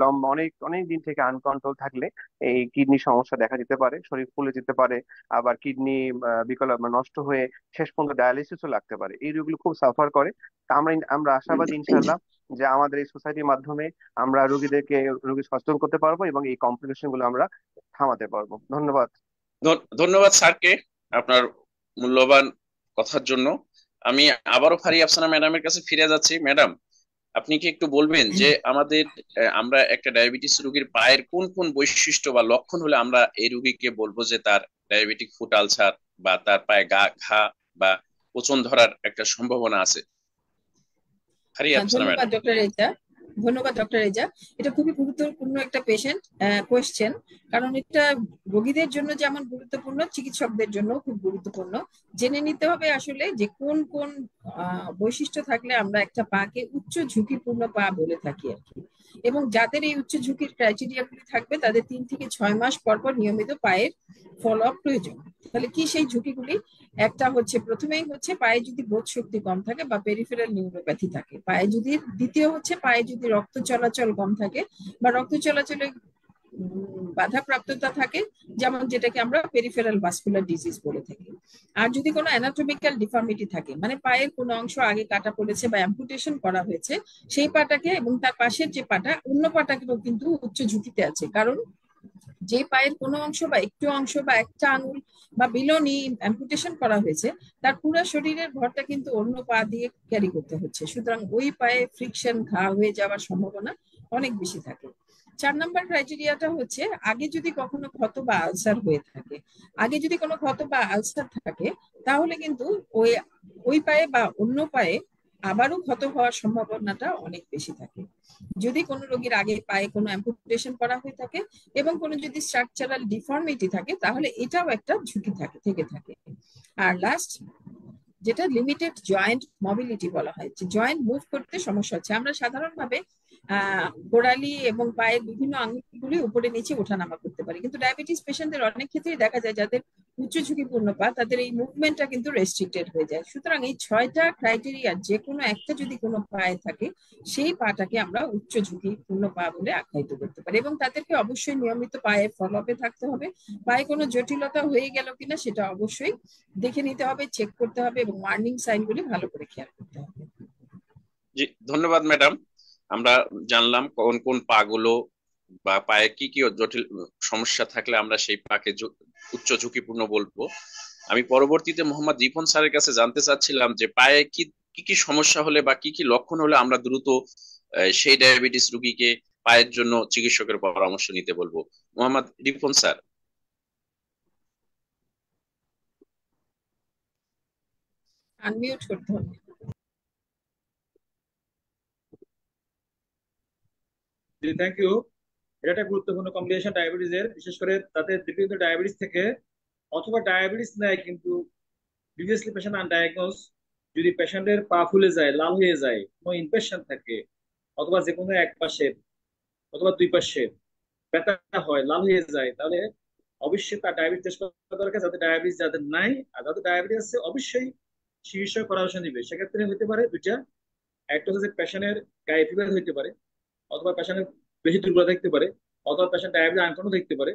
লম্বা অনেক অনেক দিন থেকে আনকন্ট্রোল থাকলে এই কিডনি সমস্যা দেখা দিতে পারে শরীর ফুলে যেতে পারে আবার কিডনি বিকল নষ্ট হয়ে শেষ পর্যন্ত ডায়ালিসিসও লাগতে পারে এই রোগগুলো খুব সাফার করে আমরা আমরা আশাবাদী ইনশাল্লাহ যে আমাদের এই সোসাইটির মাধ্যমে আমরা রোগীদেরকে রোগী সচেতন করতে পারবো এবং এই কমপ্লিকেশন গুলো আমরা থামাতে পারবো ধন্যবাদ ধন্যবাদ স্যারকে আপনার মূল্যবান কথার জন্য আমি আবারও ফারি আফসানা ম্যাডামের কাছে ফিরে যাচ্ছি ম্যাডাম আপনি কি একটু বলবেন যে আমাদের আমরা একটা ডায়াবেটিস রোগীর পায়ের কোন কোন বৈশিষ্ট্য বা লক্ষণ হলে আমরা এই রোগীকে বলবো যে তার ডায়াবেটিক ফুট আলসার বা তার পায়ে গা ঘা বা পচন ধরার একটা সম্ভাবনা আছে হ্যাঁ, ধন্যবাদ ডক্টর রেজা ধন্যবাদ ডক্টর রেজা এটা খুবই গুরুত্বপূর্ণ একটা পেশেন্ট কোয়েশ্চেন কারণ এটা রোগীদের জন্য যেমন গুরুত্বপূর্ণ চিকিৎসকদের জন্য খুব গুরুত্বপূর্ণ জেনে নিতে হবে আসলে যে কোন কোন বৈশিষ্ট্য থাকলে আমরা একটা পাকে উচ্চ ঝুঁকিপূর্ণ পা বলে থাকি আর কি এবং যাদের এই উচ্চ ঝুঁকির গুলি থাকবে তাদের তিন থেকে ছয় মাস পর পর নিয়মিত পায়ের ফলো আপ প্রয়োজন তাহলে কি সেই ঝুঁকিগুলি একটা হচ্ছে প্রথমেই হচ্ছে পায়ে যদি বোধ শক্তি কম থাকে বা পেরিফেরাল নিউরোপ্যাথি থাকে পায়ে যদি দ্বিতীয় হচ্ছে পায়ে যদি যদি রক্ত চলাচল কম থাকে বা রক্ত চলাচলে বাধাপ্রাপ্ততা থাকে যেমন যেটাকে আমরা পেরিফেরাল ভাস্কুলার ডিজিজ বলে থাকি আর যদি কোনো অ্যানাটমিক্যাল ডিফার্মিটি থাকে মানে পায়ের কোনো অংশ আগে কাটা পড়েছে বা অ্যাম্পুটেশন করা হয়েছে সেই পাটাকে এবং তার পাশের যে পাটা অন্য পাটাকেও কিন্তু উচ্চ ঝুঁকিতে আছে কারণ যে পায়ের কোনো অংশ বা একটু অংশ বা একটা আঙুল বা বিলনি অ্যাম্পুটেশন করা হয়েছে তার পুরো শরীরের ভরটা কিন্তু অন্য পা দিয়ে ক্যারি করতে হচ্ছে সুতরাং ওই পায়ে ফ্রিকশন ঘা হয়ে যাওয়ার সম্ভাবনা অনেক বেশি থাকে চার নম্বর ক্রাইটেরিয়াটা হচ্ছে আগে যদি কখনো ক্ষত বা আলসার হয়ে থাকে আগে যদি কোনো ক্ষত বা আলসার থাকে তাহলে কিন্তু ওই ওই পায়ে বা অন্য পায়ে আবারও ক্ষত হওয়ার সম্ভাবনাটা অনেক বেশি থাকে যদি কোনো রোগীর আগে পায়ে কোনো অ্যাম্পুটেশন করা হয়ে থাকে এবং কোনো যদি স্ট্রাকচারাল ডিফর্মিটি থাকে তাহলে এটাও একটা ঝুঁকি থাকে থেকে থাকে আর লাস্ট যেটা লিমিটেড জয়েন্ট মবিলিটি বলা হয় যে জয়েন্ট মুভ করতে সমস্যা হচ্ছে আমরা সাধারণভাবে গোড়ালি এবং পায়ের বিভিন্ন আঙ্গুলগুলি উপরে নিচে ওঠানামা করতে পারে কিন্তু ডায়াবেটিস পেশেন্টদের অনেক ক্ষেত্রেই দেখা যায় যাদের উচ্চ ঝুঁকিপূর্ণ পা তাদের এই মুভমেন্টটা কিন্তু রেস্ট্রিক্টেড হয়ে যায় সুতরাং এই ছয়টা ক্রাইটেরিয়া যে কোনো একটা যদি কোনো পায়ে থাকে সেই পাটাকে আমরা উচ্চ ঝুঁকিপূর্ণ পা বলে আখ্যায়িত করতে পারি এবং তাদেরকে অবশ্যই নিয়মিত পায়ে ফলো আপে থাকতে হবে পায়ে কোনো জটিলতা হয়ে গেল কিনা সেটা অবশ্যই দেখে নিতে হবে চেক করতে হবে এবং ওয়ার্নিং সাইনগুলি ভালো করে খেয়াল করতে হবে জি ধন্যবাদ ম্যাডাম আমরা জানলাম কোন কোন পাগুলো বা পায়ে কি কি জটিল সমস্যা থাকলে আমরা সেই পাকে উচ্চ ঝুঁকিপূর্ণ বলবো আমি পরবর্তীতে মোহাম্মদ রিপন স্যারের কাছে জানতে চাচ্ছিলাম যে পায়ে কি কি কি সমস্যা হলে বা কি কি লক্ষণ হলে আমরা দ্রুত সেই ডায়াবেটিস রুগীকে পায়ের জন্য চিকিৎসকের পরামর্শ নিতে বলবো মোহাম্মদ রিপন স্যার আনমিউট করতে হবে থ্যাংক ইউ এটা একটা গুরুত্বপূর্ণ কম্বিনেশন ডায়াবেটিস এর বিশেষ করে তাদের বিভিন্ন ডায়াবেটিস থেকে অথবা ডায়াবেটিস নেয় কিন্তু প্রিভিয়াসলি পেশেন্ট আনডায়াগনোস যদি পেশেন্টের পা ফুলে যায় লাল হয়ে যায় কোনো ইনফেকশন থাকে অথবা যে কোনো এক পাশের অথবা দুই পাশের ব্যথা হয় লাল হয়ে যায় তাহলে অবশ্যই তার ডায়াবেটিস টেস্ট করা দরকার যাতে ডায়াবেটিস যাদের নাই আর যাদের ডায়াবেটিস আছে অবশ্যই চিকিৎসা পরামর্শ নিবে সেক্ষেত্রে হতে পারে দুইটা একটা হচ্ছে পেশেন্টের গায়ে ফিভার হইতে পারে অথবা পেশেন্টের বেশি দুর্বলতা দেখতে পারে অথবা পেশেন্ট ডায়াবেটিস আনকনও দেখতে পারে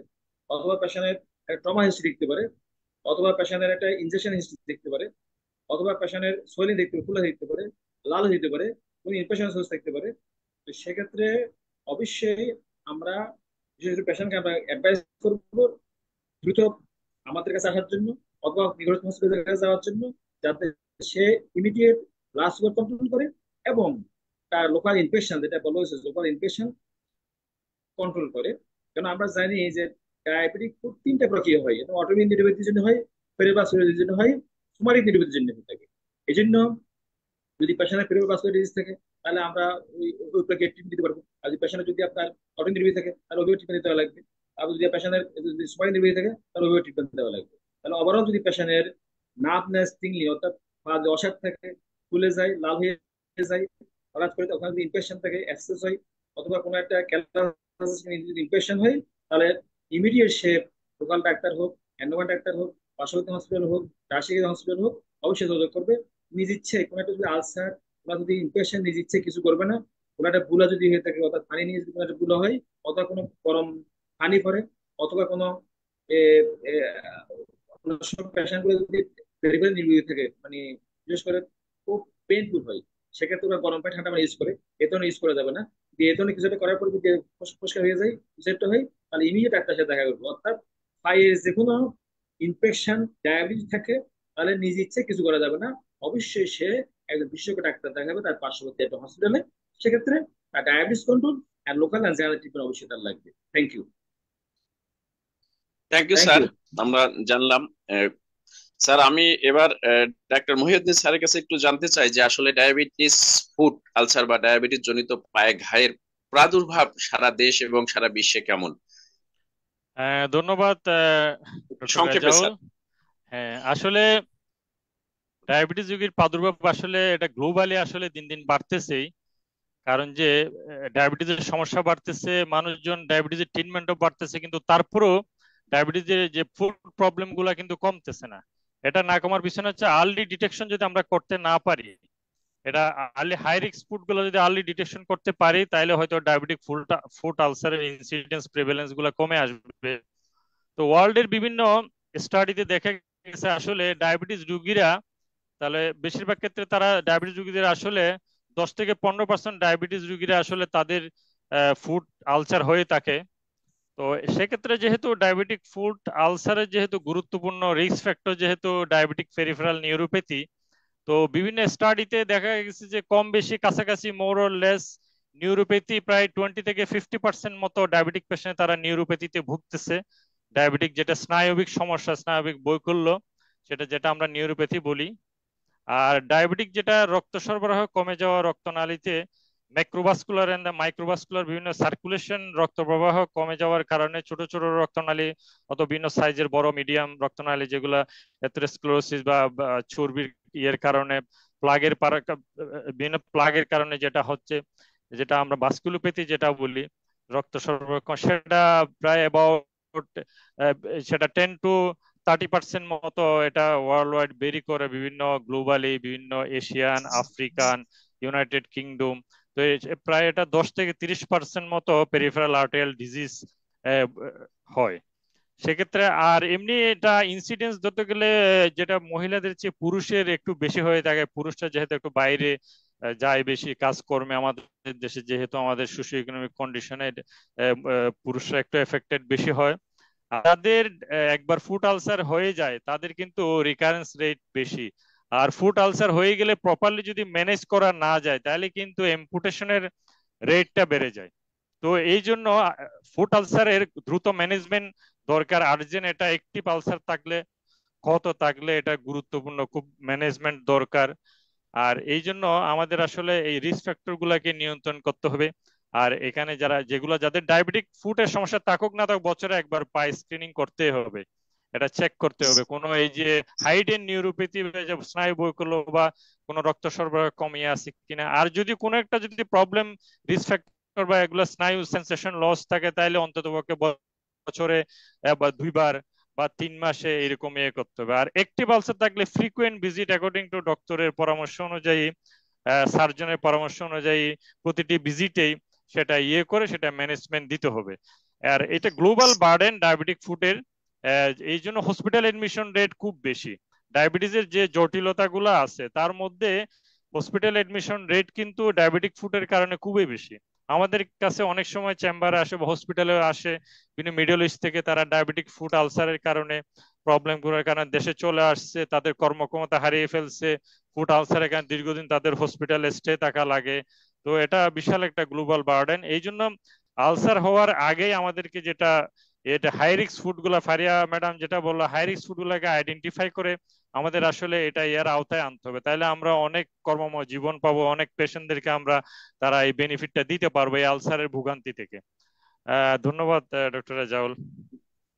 অথবা পেশেন্টের একটা ট্রমা হিস্ট্রি দেখতে পারে অথবা পেশেন্টের একটা ইনজেকশন হিস্ট্রি দেখতে পারে অথবা পেশেন্টের সোয়েলিং দেখতে পারে ফুলে দেখতে পারে লাল হইতে পারে কোনো ইনফেকশন সোর্স দেখতে পারে তো সেক্ষেত্রে অবশ্যই আমরা বিশেষ করে পেশেন্টকে আমরা অ্যাডভাইস করবো দ্রুত আমাদের কাছে আসার জন্য অথবা নিকটস্থ হসপিটালের কাছে যাওয়ার জন্য যাতে সে ইমিডিয়েট লাস্ট করে এবং তার লোকাল ইনফেকশন যেটা বলা হয়েছে লোকাল ইনফেকশন কন্ট্রোল করে কেন আমরা জানি যে ডায়াবেটিক তিনটা প্রক্রিয়া হয় এবং অটোমিন নিরবেদের জন্য হয় পেরেবাসুরের জন্য হয় সুমারিক নিরবেদের জন্য হয়ে থাকে এই জন্য যদি পেশেন্টের পেরেবাসুরের ডিজিজ থাকে তাহলে আমরা ওই ওই প্রক্রিয়া দিতে পারবো আর যদি পেশেন্টের যদি আপনার অটোমিন নিরবেদ থাকে তাহলে ওইভাবে ট্রিটমেন্ট দেওয়া লাগবে আর যদি পেশেন্টের যদি সুমারিক নিরবেদ থাকে তাহলে ওইভাবে ট্রিটমেন্ট দেওয়া লাগবে তাহলে ওভারঅল যদি পেশেন্টের নার্ভনেস টিংলি অর্থাৎ বা অসার থাকে ফুলে যায় লাল হয়ে যায় অনার্স করি ওখানে যদি ইনফেকশন থেকে অ্যাক্সেস হয় অথবা কোনো একটা যদি ইনফেকশন হয় তাহলে ইমিডিয়েট সে লোকাল ডাক্তার হোক অ্যান্ডোমান ডাক্তার হোক পার্শ্ববর্তী হসপিটাল হোক রাশিয়া হসপিটাল হোক অবশ্যই যোগাযোগ করবে নিজ ইচ্ছে কোনো একটা যদি আলসার ওরা যদি ইনফেকশন নিজ ইচ্ছে কিছু করবে না কোনো একটা বুলা যদি হয়ে থাকে অর্থাৎ পানি নিয়ে যদি কোনো একটা বুলা হয় অথবা কোনো গরম পানি করে অথবা কোনো পেশেন্টগুলো যদি ভেরি ভেরি নির্বিধ থাকে মানে বিশেষ করে খুব পেইনফুল হয় সেক্ষেত্রে গরম পানি ঠান্ডা পানি ইউজ করে এ ধরনের ইউজ করা যাবে না দিয়ে এ ধরনের কিছুটা করার পরে যদি পরিষ্কার হয়ে যায় রিজেক্ট হয় তাহলে ইমিডিয়েট একটা সাথে দেখা করবো অর্থাৎ পায়ের যে কোনো ইনফেকশন ডায়াবেটিস থাকে তাহলে নিজে ইচ্ছে কিছু করা যাবে না অবশ্যই সে একজন বিশেষজ্ঞ ডাক্তার দেখাবে তার পার্শ্ববর্তী একটা হসপিটালে সেক্ষেত্রে তার ডায়াবেটিস কন্ট্রোল আর লোকাল অ্যান্সার ট্রিটমেন্ট অবশ্যই তার লাগবে thank you thank you sir আমরা জানলাম স্যার আমি এবার ডাক্তার মহিউদ্দিন স্যারের কাছে একটু জানতে চাই যে আসলে ডায়াবেটিস ফুড আলসার বা ডায়াবেটিস জনিত পায়ে ঘায়ের প্রাদুর্ভাব সারা দেশ এবং সারা বিশ্বে কেমন ধন্যবাদ সংক্ষেপে হ্যাঁ আসলে ডায়াবেটিস রোগীর প্রাদুর্ভাব আসলে এটা গ্লোবালি আসলে দিন দিন বাড়তেছেই কারণ যে ডায়াবেটিসের সমস্যা বাড়তেছে মানুষজন ডায়াবেটিসের ট্রিটমেন্টও বাড়তেছে কিন্তু তারপরেও ডায়াবেটিসের যে ফুড প্রবলেমগুলো কিন্তু কমতেছে না এটা না কমার পিছনে হচ্ছে আর্লি ডিটেকশন যদি আমরা করতে না পারি এটা আর্লি হাই রিস্ক ফুড গুলো যদি আর্লি ডিটেকশন করতে পারি তাহলে হয়তো ডায়াবেটিক ফুলটা ফুড আলসারের ইনসিডেন্স প্রেভেলেন্স গুলো কমে আসবে তো ওয়ার্ল্ডের বিভিন্ন স্টাডিতে দেখা গেছে আসলে ডায়াবেটিস রোগীরা তাহলে বেশিরভাগ ক্ষেত্রে তারা ডায়াবেটিস রুগীদের আসলে দশ থেকে পনেরো পার্সেন্ট ডায়াবেটিস রোগীরা আসলে তাদের ফুড আলসার হয়ে থাকে তো সেক্ষেত্রে যেহেতু ডায়াবেটিক ফুড আলসারের যেহেতু গুরুত্বপূর্ণ রিস্ক ফ্যাক্টর যেহেতু ডায়াবেটিক পেরিফেরাল নিউরোপ্যাথি তো বিভিন্ন স্টাডিতে দেখা গেছে যে কম বেশি কাছাকাছি মোর লেস নিউরোপ্যাথি প্রায় টোয়েন্টি থেকে ফিফটি পার্সেন্ট মতো ডায়াবেটিক পেশেন্ট তারা নিউরোপ্যাথিতে ভুগতেছে ডায়াবেটিক যেটা স্নায়বিক সমস্যা স্নায়বিক বৈকল্য সেটা যেটা আমরা নিউরোপ্যাথি বলি আর ডায়াবেটিক যেটা রক্ত সরবরাহ কমে যাওয়া রক্তনালীতে ম্যাক্রোভাস্কুলার অ্যান্ড মাইক্রোভাস্কুলার বিভিন্ন সার্কুলেশন রক্ত প্রবাহ কমে যাওয়ার কারণে ছোট ছোট রক্তনালী অত বিভিন্ন সাইজের বড় মিডিয়াম রক্তনালী যেগুলা এথেরোস্ক্লেরোসিস বা চর্বির ইয়ের কারণে প্লাগের বিভিন্ন প্লাগের কারণে যেটা হচ্ছে যেটা আমরা বাস্কুলোপ্যাথি যেটা বলি রক্ত সর্বক্ষণ সেটা প্রায় অ্যাবাউট সেটা টেন টু থার্টি পার্সেন্ট মতো এটা ওয়ার্ল্ড ওয়াইড বেরি করে বিভিন্ন গ্লোবালি বিভিন্ন এশিয়ান আফ্রিকান ইউনাইটেড কিংডম তো প্রায় এটা দশ থেকে তিরিশ পার্সেন্ট মতো পেরিফেরাল আর্টেরিয়াল ডিজিজ হয় সেক্ষেত্রে আর এমনি এটা ইনসিডেন্স ধরতে গেলে যেটা মহিলাদের চেয়ে পুরুষের একটু বেশি হয়ে থাকে পুরুষটা যেহেতু একটু বাইরে যায় বেশি কাজকর্মে আমাদের দেশে যেহেতু আমাদের সুশো ইকোনমিক কন্ডিশনে পুরুষরা একটু এফেক্টেড বেশি হয় তাদের একবার ফুট আলসার হয়ে যায় তাদের কিন্তু রিকারেন্স রেট বেশি আর ফুড আলসার হয়ে গেলে প্রপারলি যদি ম্যানেজ করা না যায় তাহলে কিন্তু এম্পুটেশনের রেটটা বেড়ে যায় তো এই জন্য ফুড আলসারের দ্রুত ম্যানেজমেন্ট দরকার আর্জেন্ট এটা একটি পালসার থাকলে কত থাকলে এটা গুরুত্বপূর্ণ খুব ম্যানেজমেন্ট দরকার আর এই জন্য আমাদের আসলে এই রিস্ক ফ্যাক্টর গুলাকে নিয়ন্ত্রণ করতে হবে আর এখানে যারা যেগুলো যাদের ডায়াবেটিক ফুডের সমস্যা থাকুক না থাকুক বছরে একবার পাই স্ক্রিনিং করতে হবে এটা চেক করতে হবে কোন এই যে হাইডেন নিউরোপ্যাথি স্নায়ু বৈকল্য বা কোন রক্ত সরবরাহ কমিয়ে আছে কিনা আর যদি কোনো একটা যদি প্রবলেম রিস্ক ফ্যাক্টর বা এগুলো স্নায়ু সেন্সেশন লস থাকে তাহলে অন্তত পক্ষে বছরে বা দুইবার বা তিন মাসে এরকম ইয়ে করতে হবে আর একটি বালসার থাকলে ফ্রিকুয়েন্ট ভিজিট অ্যাকর্ডিং টু ডক্টরের পরামর্শ অনুযায়ী সার্জনের পরামর্শ অনুযায়ী প্রতিটি ভিজিটেই সেটা ইয়ে করে সেটা ম্যানেজমেন্ট দিতে হবে আর এটা গ্লোবাল বার্ডেন ডায়াবেটিক ফুডের এই জন্য হসপিটাল এডমিশন রেট খুব বেশি ডায়াবেটিসের যে জটিলতাগুলো আছে তার মধ্যে হসপিটাল এডমিশন রেট কিন্তু ডায়াবেটিক ফুটের কারণে খুবই বেশি আমাদের কাছে অনেক সময় চেম্বারে আসে বা হসপিটালে আসে বিভিন্ন মিডল ইস্ট থেকে তারা ডায়াবেটিক ফুট আলসারের কারণে প্রবলেম গুলোর কারণে দেশে চলে আসছে তাদের কর্মক্ষমতা হারিয়ে ফেলছে ফুট আলসারের কারণে দীর্ঘদিন তাদের হসপিটালে স্টে থাকা লাগে তো এটা বিশাল একটা গ্লোবাল বার্ডেন এই জন্য আলসার হওয়ার আগেই আমাদেরকে যেটা এটা হাই রিক্স ফুডগুলা ফারিয়া ম্যাডাম যেটা বললো হাই রিক্স ফুডগুলাকে আইডেন্টিফাই করে আমাদের আসলে এটা এর আওতায় আনতে হবে তাহলে আমরা অনেক কর্মময় জীবন পাবো অনেক পেশেন্টদেরকে আমরা তারা এই বেনিফিটটা দিতে পারবো এই আলসারের ভোগান্তি থেকে ধন্যবাদ ডক্টর রাজাউল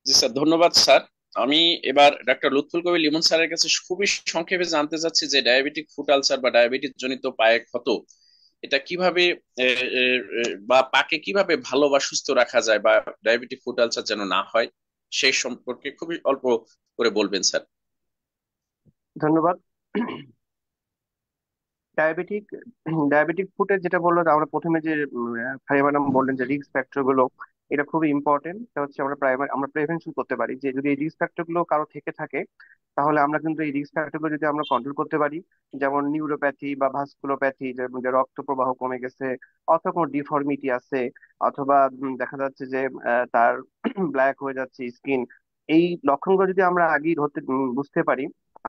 জি স্যার ধন্যবাদ স্যার আমি এবার ডাক্তার লুৎফুল কবি লিমন স্যারের কাছে খুবই সংক্ষেপে জানতে চাচ্ছি যে ডায়াবেটিক ফুড আলসার বা ডায়াবেটিস জনিত পায়ে ক্ষত এটা কিভাবে বা পাকে কিভাবে ভালো বা সুস্থ রাখা যায় বা ডায়াবেটিক ফুড আলসার যেন না হয় সেই সম্পর্কে খুবই অল্প করে বলবেন স্যার ধন্যবাদ ডায়াবেটিক ডায়াবেটিক ফুটে যেটা বললো আমরা প্রথমে যে নাম বললেন যে রিস্ক ফ্যাক্টর গুলো এটা খুবই ইম্পর্টেন্ট এটা হচ্ছে আমরা প্রাইমারি আমরা প্রিভেনশন করতে পারি যে যদি এই রিস্ক গুলো কারো থেকে থাকে তাহলে আমরা কিন্তু এই রিস্ক ফ্যাক্টর যদি আমরা কন্ট্রোল করতে পারি যেমন নিউরোপ্যাথি বা ভাস্কুলোপ্যাথি যে রক্ত প্রবাহ কমে গেছে অথবা কোনো ডিফর্মিটি আছে অথবা দেখা যাচ্ছে যে তার ব্ল্যাক হয়ে যাচ্ছে স্কিন এই লক্ষণগুলো যদি আমরা আগেই ধরতে বুঝতে পারি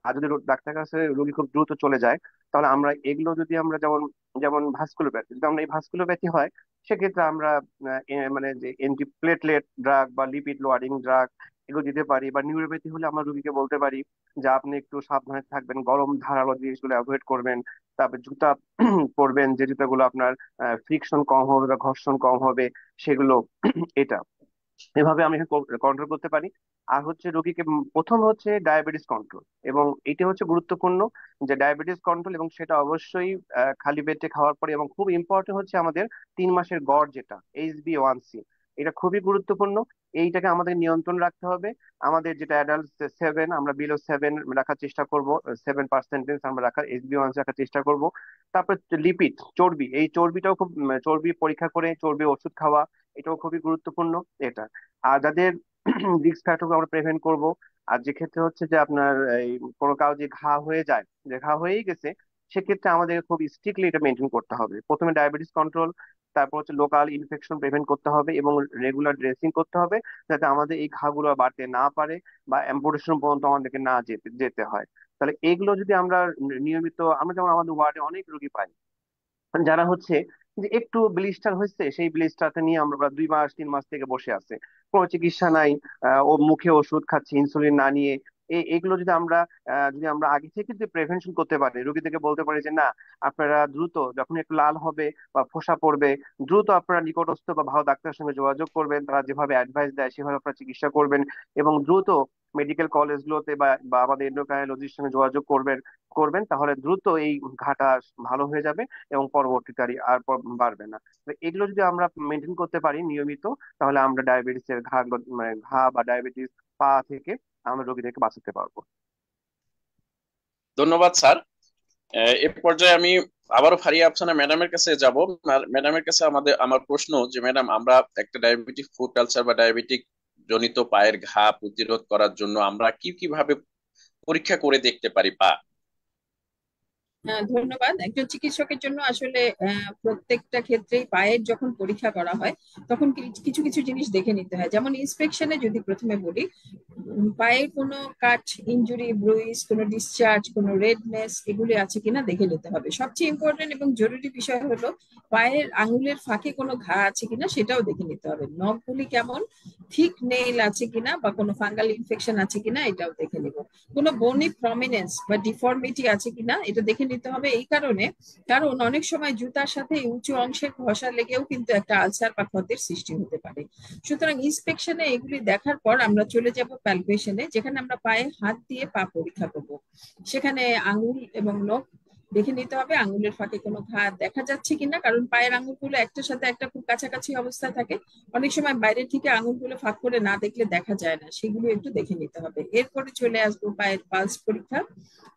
আর যদি ডাক্তার কাছে রোগী খুব দ্রুত চলে যায় তাহলে আমরা এগুলো যদি আমরা যেমন যেমন ভাস্কুলোপ্যাথি যদি আমরা এই ভাস্কুলোপ্যাথি হয় সেক্ষেত্রে আমরা মানে যে এন্টি প্লেটলেট ড্রাগ বা লিপিড লোয়ারিং ড্রাগ এগুলো দিতে পারি বা নিউরোপ্যাথি হলে আমরা রুগীকে বলতে পারি যে আপনি একটু সাবধানে থাকবেন গরম ধারালো জিনিসগুলো অ্যাভয়েড করবেন তারপর জুতা পরবেন যে জুতাগুলো আপনার ফ্রিকশন কম হবে বা ঘর্ষণ কম হবে সেগুলো এটা এভাবে আমি কন্ট্রোল করতে পারি আর হচ্ছে রোগীকে প্রথম হচ্ছে ডায়াবেটিস কন্ট্রোল এবং এটা হচ্ছে গুরুত্বপূর্ণ যে ডায়াবেটিস কন্ট্রোল এবং সেটা অবশ্যই আহ, খালি পেটে খাওয়ার পরে এবং খুব ইম্পর্টেন্ট হচ্ছে আমাদের তিন মাসের গড় যেটা বি ওয়ান সি এটা খুবই গুরুত্বপূর্ণ এইটাকে আমাদের নিয়ন্ত্রণ রাখতে হবে আমাদের যেটা অ্যাডাল্ট সেভেন আমরা বিলো সেভেন রাখার চেষ্টা করব সেভেন পার্সেন্টেজ আমরা রাখার এইচবি ওয়ান সি রাখার চেষ্টা করব তারপর লিপিড চর্বি এই চর্বিটাও খুব চর্বি পরীক্ষা করে চর্বি ওষুধ খাওয়া এটাও খুবই গুরুত্বপূর্ণ এটা আর যাদের রিক্স আমরা প্রিভেন্ট করব আর যে ক্ষেত্রে হচ্ছে যে আপনার এই কোনো যে ঘা হয়ে যায় যে ঘা হয়েই গেছে সেক্ষেত্রে আমাদের খুব স্ট্রিক্টলি এটা মেনটেন করতে হবে প্রথমে ডায়াবেটিস কন্ট্রোল তারপর হচ্ছে লোকাল ইনফেকশন প্রিভেন্ট করতে হবে এবং রেগুলার ড্রেসিং করতে হবে যাতে আমাদের এই ঘাগুলো বাড়তে না পারে বা অ্যাম্পুটেশন পর্যন্ত আমাদেরকে না যেতে যেতে হয় তাহলে এগুলো যদি আমরা নিয়মিত আমরা যেমন আমাদের ওয়ার্ডে অনেক রোগী পাই যারা হচ্ছে যে একটু ব্লিস্টার হয়েছে সেই ব্লিস্টারটা নিয়ে আমরা দুই মাস তিন মাস থেকে বসে আছে কোনো চিকিৎসা নাই ও মুখে ওষুধ খাচ্ছে ইনসুলিন না নিয়ে এগুলো যদি আমরা যদি আমরা আগে থেকে যদি প্রিভেনশন করতে পারি রোগীদেরকে বলতে পারি যে না আপনারা দ্রুত যখন একটু লাল হবে বা ফোসা পড়বে দ্রুত আপনারা নিকটস্থ বা ভালো ডাক্তারের সঙ্গে যোগাযোগ করবেন তারা যেভাবে অ্যাডভাইস দেয় সেভাবে আপনারা চিকিৎসা করবেন এবং দ্রুত মেডিকেল কলেজগুলোতে বা আমাদের এন্ডোক্রাইনোলজির সঙ্গে যোগাযোগ করবেন করবেন তাহলে দ্রুত এই ঘাটা ভালো হয়ে যাবে এবং পরবর্তীকারী আর বাড়বে না এগুলো যদি আমরা মেনটেন করতে পারি নিয়মিত তাহলে আমরা ডায়াবেটিসের ঘা মানে ঘা বা ডায়াবেটিস পা থেকে আমরা রোগীদেরকে বাঁচাতে পারবো ধন্যবাদ স্যার এ পর্যায়ে আমি আবারও ফারিয়া আফসানা ম্যাডামের কাছে যাব ম্যাডামের কাছে আমাদের আমার প্রশ্ন যে ম্যাডাম আমরা একটা ডায়াবেটিক ফুড কালচার বা ডায়াবেটিক জনিত পায়ের ঘা প্রতিরোধ করার জন্য আমরা কি কিভাবে পরীক্ষা করে দেখতে পারি পা ধন্যবাদ একজন চিকিৎসকের জন্য আসলে প্রত্যেকটা ক্ষেত্রেই পায়ের যখন পরীক্ষা করা হয় তখন কিছু কিছু জিনিস দেখে নিতে হয় যেমন ইন্সপেকশনে যদি প্রথমে বলি পায়ের কোনো কাট ইঞ্জুরি ব্রুইস কোনো ডিসচার্জ কোনো রেডনেস এগুলি আছে কিনা দেখে নিতে হবে সবচেয়ে ইম্পর্টেন্ট এবং জরুরি বিষয় হলো পায়ের আঙুলের ফাঁকে কোনো ঘা আছে কিনা সেটাও দেখে নিতে হবে নখগুলি কেমন ঠিক নেইল আছে কিনা বা কোনো ফাঙ্গাল ইনফেকশন আছে কিনা এটাও দেখে নিব কোনো বনি প্রমিনেন্স বা ডিফর্মিটি আছে কিনা এটা দেখে নিতে হবে এই কারণে কারণ অনেক সময় জুতার সাথে উঁচু অংশের ঘষা লেগেও কিন্তু একটা আলসার বা ক্ষতের সৃষ্টি হতে পারে সুতরাং ইন্সপেকশনে এগুলি দেখার পর আমরা চলে যাব প্যালপেশনে যেখানে আমরা পায়ে হাত দিয়ে পা পরীক্ষা করব সেখানে আঙুল এবং নখ দেখে নিতে হবে আঙ্গুলের ফাঁকে কোনো ঘা দেখা যাচ্ছে কিনা কারণ পায়ের গুলো একটার সাথে একটা খুব কাছাকাছি অবস্থায় থাকে অনেক সময় বাইরের থেকে গুলো ফাঁক করে না দেখলে দেখা যায় না সেগুলো একটু দেখে নিতে হবে এরপরে চলে আসবো পায়ের পালস পরীক্ষা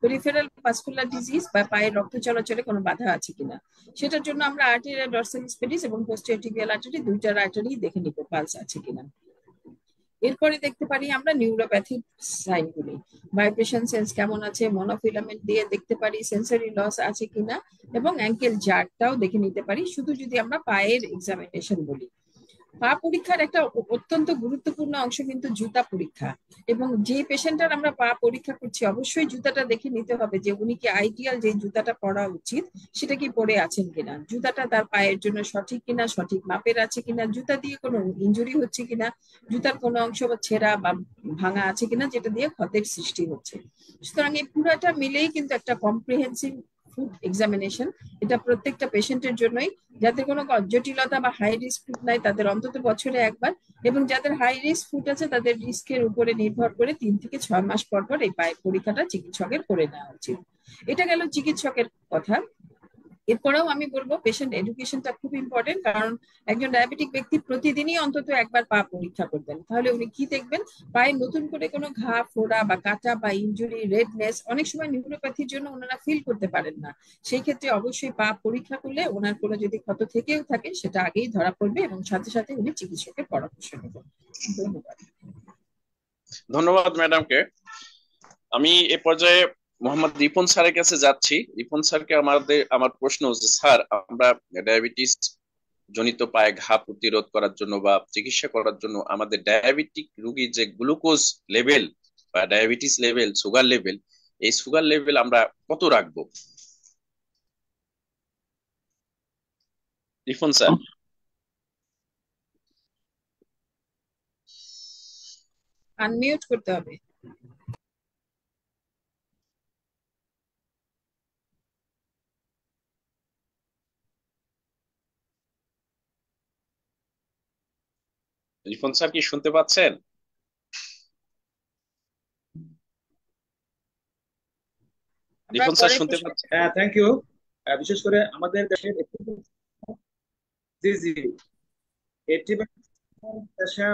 পেরিফেরাল ডিজিজ বা পায়ের রক্ত চলাচলে কোনো বাধা আছে কিনা সেটার জন্য আমরা আর্টেরিয়া ডর্সাল স্পেডিস এবং পোস্টিয়ার টিবিয়াল আর্টারি দুইটার আর্টারি দেখে নিব পালস আছে কিনা এরপরে দেখতে পারি আমরা নিউরোপ্যাথিক গুলি ভাইব্রেশন সেন্স কেমন আছে মনোফিলামেন্ট দিয়ে দেখতে পারি সেন্সরি লস আছে কিনা এবং অ্যাঙ্কেল জারটাও দেখে নিতে পারি শুধু যদি আমরা পায়ের এক্সামিনেশন বলি পা পরীক্ষার একটা অত্যন্ত গুরুত্বপূর্ণ অংশ কিন্তু জুতা পরীক্ষা এবং যে পেশেন্টার আমরা পা পরীক্ষা করছি অবশ্যই জুতাটা দেখে নিতে হবে যে উনি কি আইডিয়াল যে জুতাটা পরা উচিত সেটা কি পরে আছেন কিনা জুতাটা তার পায়ের জন্য সঠিক কিনা সঠিক মাপের আছে কিনা জুতা দিয়ে কোনো ইঞ্জুরি হচ্ছে কিনা জুতার কোনো অংশ বা ছেঁড়া বা ভাঙা আছে কিনা যেটা দিয়ে ক্ষতের সৃষ্টি হচ্ছে সুতরাং এই পুরাটা মিলেই কিন্তু একটা কম্প্রিহেন্সিভ ফুড এক্সামিনেশন এটা প্রত্যেকটা পেশেন্টের জন্যই যাদের কোনো জটিলতা বা হাই রিস্ক ফুড নাই তাদের অন্তত বছরে একবার এবং যাদের হাই রিস্ক ফুড আছে তাদের রিস্কের উপরে নির্ভর করে তিন থেকে ছয় মাস পর পর এই পায়ের পরীক্ষাটা চিকিৎসকের করে নেওয়া উচিত এটা গেল চিকিৎসকের কথা এরপরেও আমি বলবো পেশেন্ট এডুকেশনটা খুব ইম্পর্টেন্ট কারণ একজন ডায়াবেটিক ব্যক্তি প্রতিদিনই অন্তত একবার পা পরীক্ষা করবেন তাহলে উনি কি দেখবেন পায়ে নতুন করে কোনো ঘা ফোড়া বা কাটা বা ইঞ্জুরি রেডনেস অনেক সময় নিউরোপ্যাথির জন্য ওনারা ফিল করতে পারেন না সেই ক্ষেত্রে অবশ্যই পা পরীক্ষা করলে ওনার কোনো যদি ক্ষত থেকেও থাকে সেটা আগেই ধরা পড়বে এবং সাথে সাথে উনি চিকিৎসকের পরামর্শ নেবেন ধন্যবাদ ধন্যবাদ ম্যাডামকে আমি এ পর্যায়ে মোহাম্মদ রিপন স্যারের কাছে যাচ্ছি রিপন স্যারকে আমাদের আমার প্রশ্ন হচ্ছে স্যার আমরা ডায়াবেটিস জনিত পায়ে ঘা প্রতিরোধ করার জন্য বা চিকিৎসা করার জন্য আমাদের ডায়াবেটিক রুগীর যে গ্লুকোজ লেভেল বা ডায়াবেটিস লেভেল সুগার লেভেল এই সুগার লেভেল আমরা কত রাখবো রিফন স্যার আনমিউট করতে হবে রিফন সাহেব কি শুনতে পাচ্ছেন রিফন স্যার শুনতে পাচ্ছেন হ্যাঁ থ্যাংক ইউ বিশেষ করে আমাদের জি জি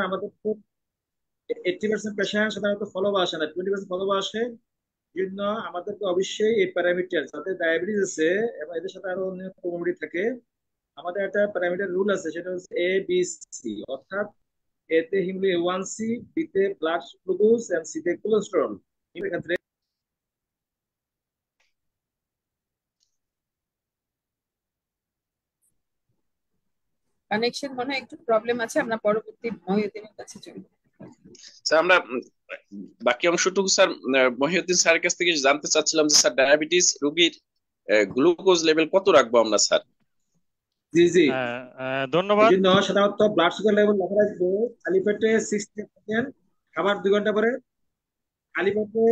আমাদের খুব এইটটি পার্সেন্ট পেশেন্ট সাধারণত ফলো আসে না টোয়েন্টি পার্সেন্ট ফলো আসে জন্য আমাদেরকে অবশ্যই এই প্যারামিটার যাদের ডায়াবেটিস আছে এবং এদের সাথে আরো অন্য কমিটি থাকে আমাদের একটা প্যারামিটার রুল আছে সেটা হচ্ছে এ বি সি অর্থাৎ এতে হিমোগ্লোবিন বিতে ব্লাড গ্লুকোজ এন্ড সিতে কোলেস্টেরল এক্ষেত্রে কানেকশন মনে একটু প্রবলেম আছে আমরা পরবর্তী মহিউদ্দিনের কাছে চলে স্যার আমরা বাকি অংশটুকু স্যার মহিউদ্দিন স্যারের কাছ থেকে জানতে চাচ্ছিলাম যে স্যার ডায়াবেটিস রোগীর গ্লুকোজ লেভেল কত রাখবো আমরা স্যার জি জি হ্যাঁ, হ্যাঁ, ধন্যবাদ সাধারণত ব্লাড সুগার লেভেল লেখা রাখবে খালি পেটে সিক্সটি সেকেন্ড খাবার দুই ঘন্টা পরে খালি পেটে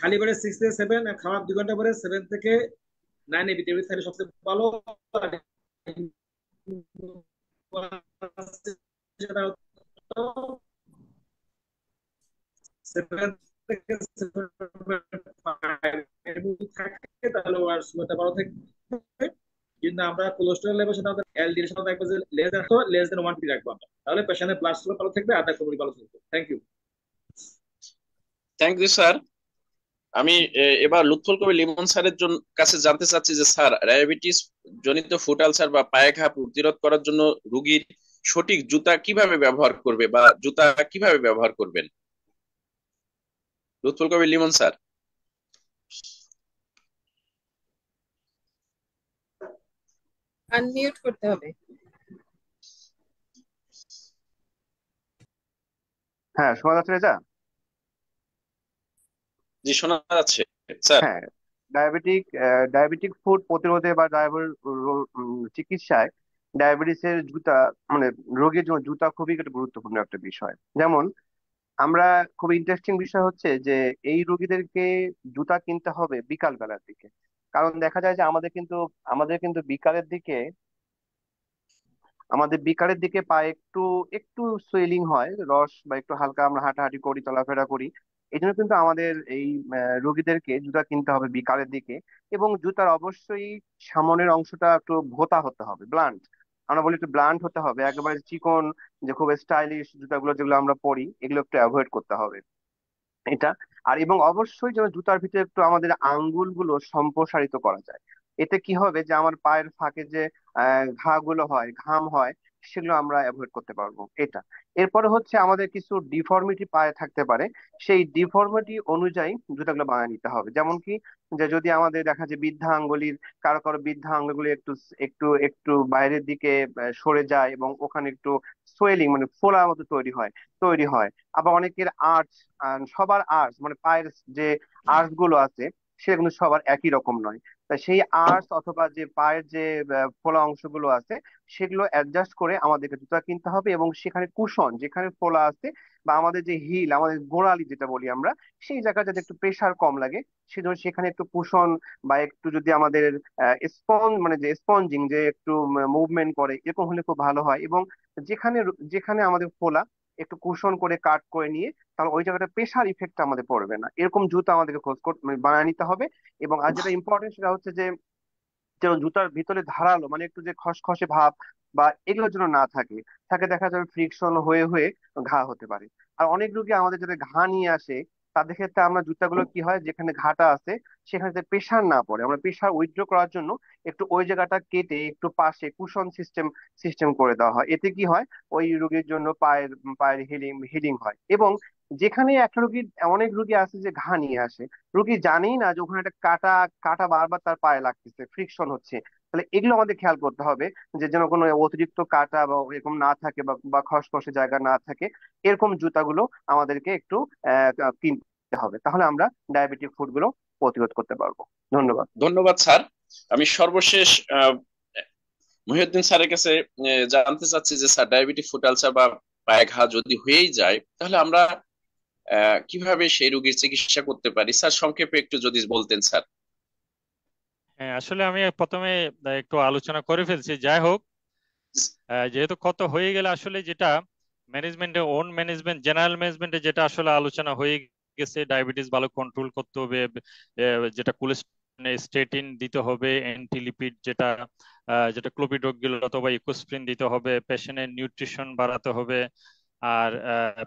খালি পেটে সিক্স থেকে সেভেন আর খাবার দুই ঘন্টা পরে সেভেন থেকে নাইন এবি ডেভিড থাইরয়েড সবচেয়ে ভালো সেভেন থেকে সেভেন ফাইভ থাকে তাহলে আর সময়টা ভালো থাকবে কিন্তু আমরা কোলেস্টেরল লেভেল সাথে এলডিএল সাথে থাকবে লেস দ্যান তো লেস দ্যান ওয়ান রাখবো আমরা তাহলে পেশেন্টের ব্লাড সুগার ভালো থাকবে আদার কমিটি ভালো থাকবে thank you thank you sir আমি এবার লুৎফুল কবি লিমন স্যারের জন্য কাছে জানতে চাচ্ছি যে স্যার ডায়াবেটিস জনিত ফুট আলসার বা পায়ে ঘা প্রতিরোধ করার জন্য রোগীর সঠিক জুতা কিভাবে ব্যবহার করবে বা জুতা কিভাবে ব্যবহার করবেন লুৎফুল কবি লিমন স্যার আনমিউট করতে হবে হ্যাঁ শোনা যাচ্ছে রেজা জি শোনা যাচ্ছে হ্যাঁ ডায়াবেটিক ডায়াবেটিক ফুড প্রতিরোধে বা ডায়াবেটিক চিকিৎসায় ডায়াবেটিসের জুতা মানে রোগীর জন্য জুতা খুবই একটা গুরুত্বপূর্ণ একটা বিষয় যেমন আমরা খুব ইন্টারেস্টিং বিষয় হচ্ছে যে এই রোগীদেরকে জুতা কিনতে হবে বিকাল বেলার দিকে কারণ দেখা যায় যে আমাদের কিন্তু আমাদের কিন্তু বিকালের দিকে আমাদের বিকালের দিকে পায়ে একটু একটু সুয়েলিং হয় রস বা একটু হালকা আমরা হাঁটাহাঁটি করি চলাফেরা করি এই জন্য কিন্তু আমাদের এই রোগীদেরকে জুতা কিনতে হবে বিকালের দিকে এবং জুতার অবশ্যই সামনের অংশটা একটু ভোতা হতে হবে ব্লান্ট আমরা বলি একটু ব্লান্ট হতে হবে একেবারে চিকন যে খুব স্টাইলিশ জুতাগুলো যেগুলো আমরা পরি এগুলো একটু অ্যাভয়েড করতে হবে এটা আর এবং অবশ্যই যেন জুতার ভিতরে একটু আমাদের আঙ্গুল গুলো সম্প্রসারিত করা যায় এতে কি হবে যে আমার পায়ের ফাঁকে যে আহ ঘা গুলো হয় ঘাম হয় সেগুলো আমরা অ্যাভয়েড করতে পারবো এটা এরপরে হচ্ছে আমাদের কিছু ডিফর্মিটি পায়ে থাকতে পারে সেই ডিফর্মিটি অনুযায়ী জুতাগুলো বানিয়ে নিতে হবে যেমন কি যে যদি আমাদের দেখা যায় বৃদ্ধা আঙ্গুলির কারো কারো বৃদ্ধা আঙ্গুলগুলি একটু একটু একটু বাইরের দিকে সরে যায় এবং ওখানে একটু সোয়েলিং মানে ফোলার মতো তৈরি হয় তৈরি হয় আবার অনেকের আর্টস সবার আর্টস মানে পায়ের যে আর্টস গুলো আছে সেগুলো সবার একই রকম নয় সেই আর্স অথবা যে পায়ের যে ফোলা অংশগুলো আছে সেগুলো অ্যাডজাস্ট করে আমাদেরকে জুতা কিনতে হবে এবং সেখানে কুশন যেখানে ফোলা আছে বা আমাদের যে হিল আমাদের গোড়ালি যেটা বলি আমরা সেই জায়গায় যাতে একটু প্রেশার কম লাগে সেজন্য সেখানে একটু কুশন বা একটু যদি আমাদের স্পঞ্জ মানে যে স্পঞ্জিং যে একটু মুভমেন্ট করে এরকম হলে খুব ভালো হয় এবং যেখানে যেখানে আমাদের ফোলা একটু কুশন করে কাট করে নিয়ে তাহলে ওই জায়গাটা প্রেশার ইফেক্ট আমাদের পড়বে না এরকম জুতো আমাদেরকে খোঁজ করতে মানে বানিয়ে নিতে হবে এবং আর যেটা ইম্পর্টেন্ট সেটা হচ্ছে যে যেন জুতার ভিতরে ধারালো মানে একটু যে খসখসে ভাব বা এগুলোর জন্য না থাকে তাকে দেখা যাবে ফ্রিকশন হয়ে হয়ে ঘা হতে পারে আর অনেক রুগী আমাদের যাতে ঘা নিয়ে আসে তাদের ক্ষেত্রে আমরা জুতাগুলো কি হয় যেখানে ঘাটা আছে সেখানে প্রেশার না পড়ে আমরা প্রেশার উইথড্র করার জন্য একটু ওই জায়গাটা কেটে একটু পাশে কুশন সিস্টেম সিস্টেম করে দেওয়া হয় এতে কি হয় ওই রোগীর জন্য পায়ের পায়ের হিলিং হিলিং হয় এবং যেখানে একটা রুগীর অনেক রুগী আছে যে ঘা নিয়ে আসে রুগী জানেই না যে ওখানে একটা কাটা কাটা বারবার তার পায়ে লাগতেছে ফ্রিকশন হচ্ছে তাহলে এগুলো আমাদের খেয়াল করতে হবে যে যেন কোনো অতিরিক্ত কাটা বা এরকম না থাকে বা খসখসে জায়গা না থাকে এরকম জুতাগুলো আমাদেরকে একটু কিনতে হবে তাহলে আমরা ডায়াবেটিক গুলো প্রতিরোধ করতে পারবো ধন্যবাদ ধন্যবাদ স্যার আমি সর্বশেষ মহিউদ্দিন স্যারের কাছে জানতে চাচ্ছি যে স্যার ডায়াবেটিক ফুড আলসার বা পায়ে ঘা যদি হয়েই যায় তাহলে আমরা কিভাবে সেই রোগীর চিকিৎসা করতে পারি স্যার সংক্ষেপে একটু যদি বলতেন স্যার হ্যাঁ আসলে আমি প্রথমে একটু আলোচনা করে ফেলছি যাই হোক যেহেতু কত হয়ে গেলে আসলে যেটা ম্যানেজমেন্টে ওন ম্যানেজমেন্ট জেনারেল ম্যানেজমেন্টে যেটা আসলে আলোচনা হয়ে গেছে ডায়াবেটিস ভালো কন্ট্রোল করতে হবে যেটা কোলেস্ট্রল স্টেটিন দিতে হবে অ্যান্টিলিপিড যেটা যেটা গুলো অথবা ইকোস্প্রিন দিতে হবে পেশেন্টের নিউট্রিশন বাড়াতে হবে আর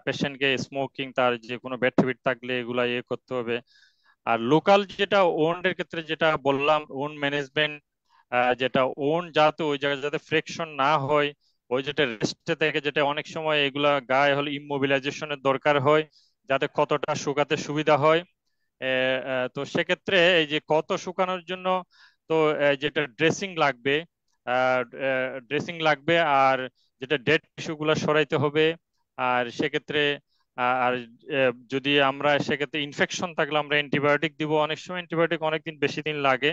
পেশেন্টকে স্মোকিং তার যে কোনো ব্যাড হ্যাবিট থাকলে এগুলা ইয়ে করতে হবে আর লোকাল যেটা ওনের ক্ষেত্রে যেটা বললাম ওন ম্যানেজমেন্ট যেটা ওন যাতে ওই জায়গায় যাতে ফ্রেকশন না হয় ওই যেটা রেস্টে থেকে যেটা অনেক সময় এগুলা গায়ে হলে ইমোবিলাইজেশনের দরকার হয় যাতে কতটা শুকাতে সুবিধা হয় তো সেক্ষেত্রে এই যে কত শুকানোর জন্য তো যেটা ড্রেসিং লাগবে ড্রেসিং লাগবে আর যেটা ডেড টিস্যুগুলো সরাইতে হবে আর সেক্ষেত্রে আর যদি আমরা সেক্ষেত্রে ইনফেকশন থাকলে আমরা অ্যান্টিবায়োটিক দিব অনেক সময় অ্যান্টিবায়োটিক অনেকদিন বেশি দিন লাগে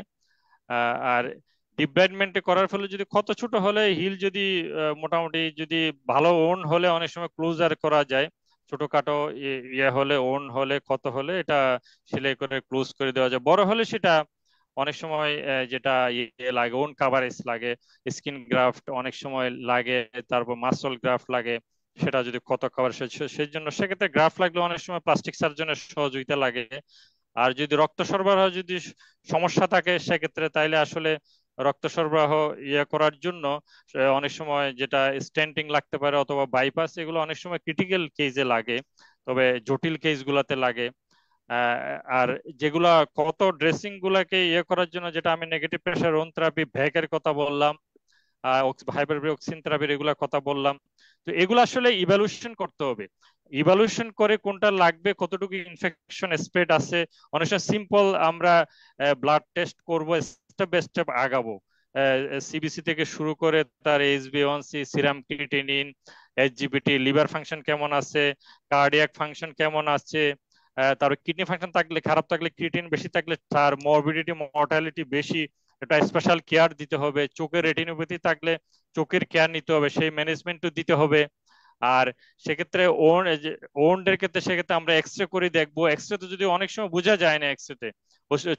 আর ডিব্রাইডমেন্টে করার ফলে যদি ক্ষত ছোট হলে হিল যদি মোটামুটি যদি ভালো ওন হলে অনেক সময় ক্লোজার করা যায় ছোটখাটো ইয়ে হলে ওন হলে ক্ষত হলে এটা সেলাই করে ক্লোজ করে দেওয়া যায় বড় হলে সেটা অনেক সময় যেটা ইয়ে লাগে ওন কাভারেজ লাগে স্কিন গ্রাফট অনেক সময় লাগে তারপর মাসল গ্রাফট লাগে সেটা যদি কত খাবার সেই জন্য সেক্ষেত্রে গ্রাফ লাগলে অনেক সময় প্লাস্টিক সার্জনের সহযোগিতা লাগে আর যদি রক্ত সরবরাহ যদি সমস্যা থাকে সেক্ষেত্রে তাইলে আসলে রক্ত সরবরাহ ইয়ে করার জন্য অনেক সময় যেটা স্টেন্টিং লাগতে পারে অথবা বাইপাস এগুলো অনেক সময় ক্রিটিক্যাল কেজে লাগে তবে জটিল গুলাতে লাগে আর যেগুলা কত ড্রেসিং গুলাকে ইয়ে করার জন্য যেটা আমি নেগেটিভ প্রেশার ওন থেরাপি ভ্যাকের কথা বললাম হাইপারবিওক্সিন থেরাপির এগুলা কথা বললাম তো এগুলো আসলে ইভ্যালুয়েশন করতে হবে ইভ্যালুয়েশন করে কোনটা লাগবে কতটুকু ইনফেকশন স্প্রেড আছে অনেক সময় সিম্পল আমরা ব্লাড টেস্ট করব স্টেপ বাই স্টেপ আগাবো সিবিসি থেকে শুরু করে তার HB one C serum creatinine HGBT liver function কেমন আছে কার্ডিয়াক ফাংশন কেমন আছে তার কিডনি ফাংশন থাকলে খারাপ থাকলে ক্রিটিন বেশি থাকলে তার মরবিডিটি মর্টালিটি বেশি একটা স্পেশাল কেয়ার দিতে হবে চোখের রেটিনোপ্যাথি থাকলে চোখের কেয়ার নিতে হবে সেই ম্যানেজমেন্টও দিতে হবে আর সেক্ষেত্রে ওন ওনদের ক্ষেত্রে সেক্ষেত্রে আমরা এক্স রে করে দেখবো এক্স রে তো যদি অনেক সময় বোঝা যায় না এক্স রেতে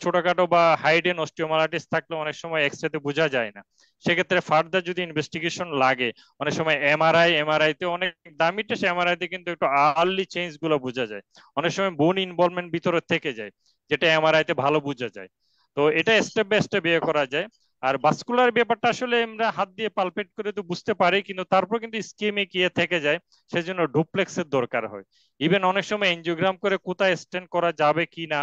ছোটখাটো বা হাইডেন অস্টিওমালাইটিস থাকলে অনেক সময় এক্স রেতে বোঝা যায় না সেক্ষেত্রে ফার্দার যদি ইনভেস্টিগেশন লাগে অনেক সময় এমআরআই এমআরআই তে অনেক দামি টেস এমআরআই তে কিন্তু একটু আর্লি চেঞ্জ গুলো বোঝা যায় অনেক সময় বোন ইনভলভমেন্ট ভিতরে থেকে যায় যেটা এমআরআই তে ভালো বোঝা যায় তো এটা স্টেপ বাই স্টেপ ইয়ে করা যায় আর ভাস্কুলার ব্যাপারটা আসলে আমরা হাত দিয়ে পালপেট করে তো বুঝতে পারি কিন্তু তারপর কিন্তু স্কিমে গিয়ে থেকে যায় সেজন্য ডুপ্লেক্সের দরকার হয় ইভেন অনেক সময় এনজিওগ্রাম করে কোথায় স্ট্যান্ড করা যাবে কি না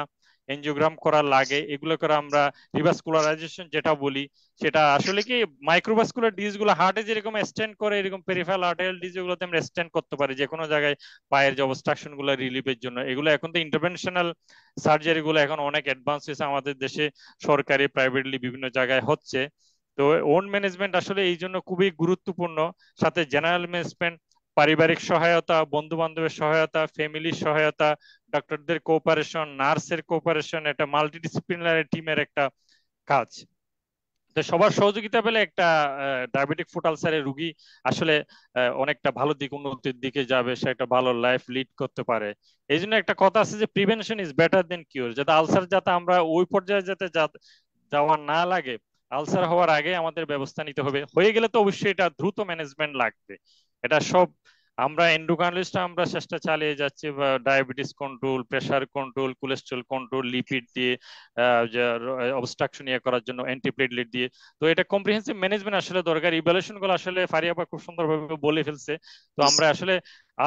এনজিওগ্রাম করা লাগে এগুলো করে আমরা রিভাসকুলারাইজেশন যেটা বলি সেটা আসলে কি মাইক্রোভাসকুলার ডিজিজ গুলো হার্টে যেরকম স্ট্যান্ড করে এরকম পেরিফেরাল আর্টারিয়াল ডিজিজ গুলোতে আমরা স্ট্যান্ড করতে পারি যে কোনো জায়গায় পায়ের যে অবস্ট্রাকশন গুলো রিলিফের জন্য এগুলো এখন তো ইন্টারভেনশনাল সার্জারি গুলো এখন অনেক অ্যাডভান্স হয়েছে আমাদের দেশে সরকারি প্রাইভেটলি বিভিন্ন জায়গায় হচ্ছে তো ওন ম্যানেজমেন্ট আসলে এই জন্য খুবই গুরুত্বপূর্ণ সাথে জেনারেল ম্যানেজমেন্ট পারিবারিক সহায়তা বন্ধু বান্ধবের সহায়তা ফ্যামিলির সহায়তা ডাক্তারদের কোঅপারেশন নার্সের কোঅপারেশন এটা মাল্টিডিসিপ্লিনারি টিমের একটা কাজ তো সবার সহযোগিতা পেলে একটা ডায়াবেটিক ফুট আলসারের রুগী আসলে অনেকটা ভালো দিক উন্নতির দিকে যাবে সে একটা ভালো লাইফ লিড করতে পারে এই জন্য একটা কথা আছে যে prevention is better than cure যাতে আলসার যাতে আমরা ওই পর্যায়ে যাতে যাওয়া না লাগে আলসার হওয়ার আগে আমাদের ব্যবস্থা নিতে হবে হয়ে গেলে তো অবশ্যই এটা দ্রুত ম্যানেজমেন্ট লাগবে এটা সব আমরা এন্ডোকার্নালিস্ট আমরা চেষ্টা চালিয়ে যাচ্ছি diabetes control pressure control cholesterol control lipid দিয়ে অবস্ট্রাকশন ইয়ে করার জন্য অ্যান্টিপ্লেটলেট দিয়ে তো এটা কম্প্রিহেন্সিভ ম্যানেজমেন্ট আসলে দরকার ইভ্যালুয়েশন গুলো আসলে ফারিয়াবা খুব সুন্দরভাবে বলে ফেলছে তো আমরা আসলে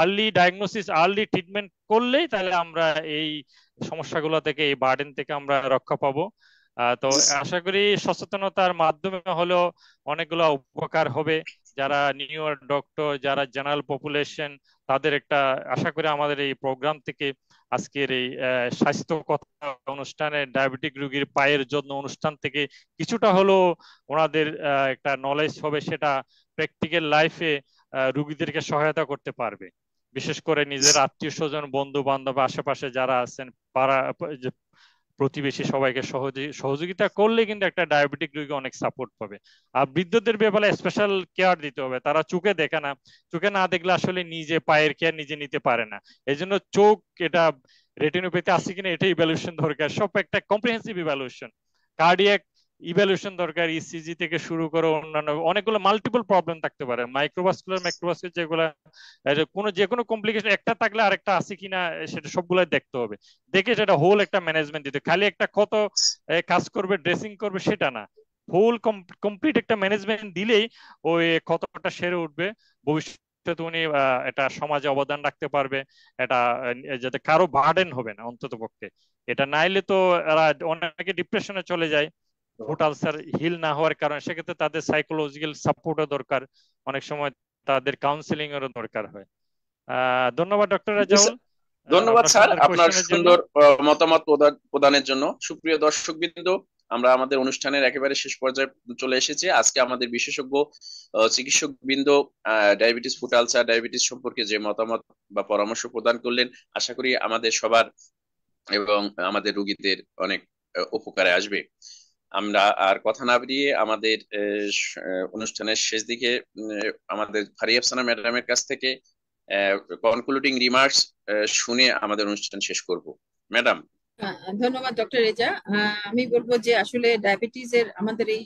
আর্লি ডায়াগনোসিস আর্লি ট্রিটমেন্ট করলেই তাহলে আমরা এই সমস্যাগুলো থেকে এই বার্ডেন থেকে আমরা রক্ষা পাবো তো আশা করি সচেতনতার মাধ্যমে হলো অনেকগুলো উপকার হবে যারা নিউ ডক্টর যারা জেনারেল পপুলেশন তাদের একটা আশা করি আমাদের এই প্রোগ্রাম থেকে আজকের এই স্বাস্থ্য কথা অনুষ্ঠানে ডায়াবেটিক রোগীর পায়ের যত্ন অনুষ্ঠান থেকে কিছুটা হলো ওনাদের একটা নলেজ হবে সেটা প্র্যাকটিক্যাল লাইফে রুগীদেরকে সহায়তা করতে পারবে বিশেষ করে নিজের আত্মীয় স্বজন বন্ধু বান্ধব আশেপাশে যারা আছেন প্রতিবেশী সবাইকে সহযোগিতা করলে কিন্তু একটা ডায়াবেটিক রোগী অনেক সাপোর্ট পাবে আর বৃদ্ধদের ব্যাপারে স্পেশাল কেয়ার দিতে হবে তারা চোখে দেখে না চোখে না দেখলে আসলে নিজে পায়ের কেয়ার নিজে নিতে পারে না এই জন্য চোখ এটা রেটিনোপ্যাথি আছে কিনা এটাই ইভ্যালুয়েশন দরকার সব একটা কম্প্রিহেন্সিভ ইভ্যালুয়েশন কার্ডিয়াক ইভ্যালুয়েশন দরকার ইসিজি e থেকে শুরু করে অন্যান্য অনেকগুলো মাল্টিপল প্রবলেম থাকতে পারে মাইক্রোবাসকুলার ম্যাক্রোভাস্কুলার যেগুলো কোনো যে কোনো কমপ্লিকেশন একটা থাকলে আরেকটা আছে কিনা সেটা সবগুলাই দেখতে হবে দেখে সেটা হোল একটা ম্যানেজমেন্ট দিতে খালি একটা কত কাজ করবে ড্রেসিং করবে সেটা না হোল কমপ্লিট একটা ম্যানেজমেন্ট দিলেই ওই কতটা সেরে উঠবে ভবিষ্যতে উনি এটা সমাজে অবদান রাখতে পারবে এটা যাতে কারো বার্ডেন হবে না অন্তত পক্ষে এটা নাইলে তো অনেকে ডিপ্রেশনে চলে যায় ফুট আলসার হিল না হওয়ার কারণে সেক্ষেত্রে তাদের সাইকোলজিক্যাল সাপোর্টও দরকার অনেক সময় তাদের কাউন্সিলিং এরও দরকার হয় ধন্যবাদ ডক্টর রাজাউল ধন্যবাদ স্যার আপনার সুন্দর মতামত প্রদানের জন্য সুপ্রিয় দর্শক বৃন্দ আমরা আমাদের অনুষ্ঠানের একেবারে শেষ পর্যায়ে চলে এসেছি আজকে আমাদের বিশেষজ্ঞ চিকিৎসক বৃন্দ ডায়াবেটিস ফুট আলসার ডায়াবেটিস সম্পর্কে যে মতামত বা পরামর্শ প্রদান করলেন আশা করি আমাদের সবার এবং আমাদের রুগীদের অনেক উপকারে আসবে আমরা আর কথা না বেরিয়ে আমাদের অনুষ্ঠানের শেষ দিকে আমাদের ফারিয়া আফসানা ম্যাডামের কাছ থেকে কনক্লুডিং রিমার্কস শুনে আমাদের অনুষ্ঠান শেষ করব ম্যাডাম ধন্যবাদ ডক্টর রেজা আমি বলবো যে আসলে ডায়াবেটিস এর আমাদের এই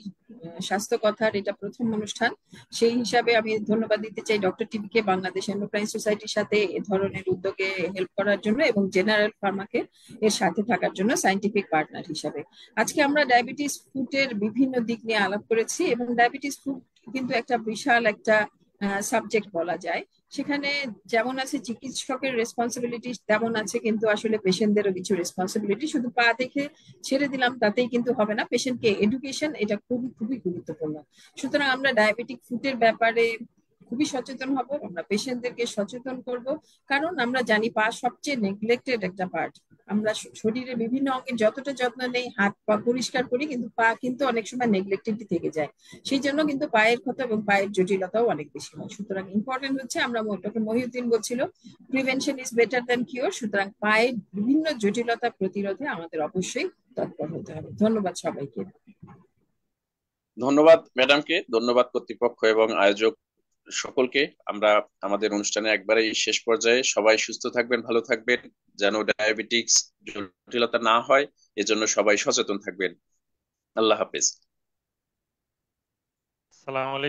স্বাস্থ্য কথার এটা প্রথম অনুষ্ঠান সেই হিসাবে আমি ধন্যবাদ দিতে চাই ডক্টর টিভিকে বাংলাদেশ এন্ডোক্রাইন সোসাইটির সাথে এ ধরনের উদ্যোগে হেল্প করার জন্য এবং জেনারেল ফার্মাকে এর সাথে থাকার জন্য সাইন্টিফিক পার্টনার হিসাবে আজকে আমরা ডায়াবেটিস এর বিভিন্ন দিক নিয়ে আলাপ করেছি এবং ডায়াবেটিস ফুড কিন্তু একটা বিশাল একটা সাবজেক্ট বলা যায় সেখানে যেমন আছে চিকিৎসকের রেসপন্সিবিলিটি তেমন আছে কিন্তু আসলে পেশেন্টদেরও কিছু রেসপন্সিবিলিটি শুধু পা দেখে ছেড়ে দিলাম তাতেই কিন্তু হবে না পেশেন্টকে এডুকেশন এটা খুবই খুবই গুরুত্বপূর্ণ সুতরাং আমরা ডায়াবেটিক ফুটের ব্যাপারে খুবই সচেতন হব আমরা পেশেন্টদেরকে সচেতন করব কারণ আমরা জানি পা সবচেয়ে নেগলেক্টেড একটা পার্ট আমরা শরীরের বিভিন্ন অঙ্গের যতটা যত্ন নেই হাত পা পরিষ্কার করি কিন্তু পা কিন্তু অনেক সময় নেগলেক্টেড থেকে যায় সেই জন্য কিন্তু পায়ের ক্ষত এবং পায়ের জটিলতাও অনেক বেশি হয় সুতরাং ইম্পর্টেন্ট হচ্ছে আমরা ডক্টর মহিউদ্দিন বলছিল prevention is better than cure সুতরাং পায়ের বিভিন্ন জটিলতা প্রতিরোধে আমাদের অবশ্যই তৎপর হতে হবে ধন্যবাদ সবাইকে ধন্যবাদ ম্যাডামকে ধন্যবাদ কর্তৃপক্ষ এবং আয়োজক সকলকে আমরা আমাদের অনুষ্ঠানে একবারে শেষ পর্যায়ে সবাই সুস্থ থাকবেন ভালো থাকবেন যেন ডায়াবেটিক্স জটিলতা না হয় এজন্য সবাই সচেতন থাকবেন আল্লাহ হাফেজ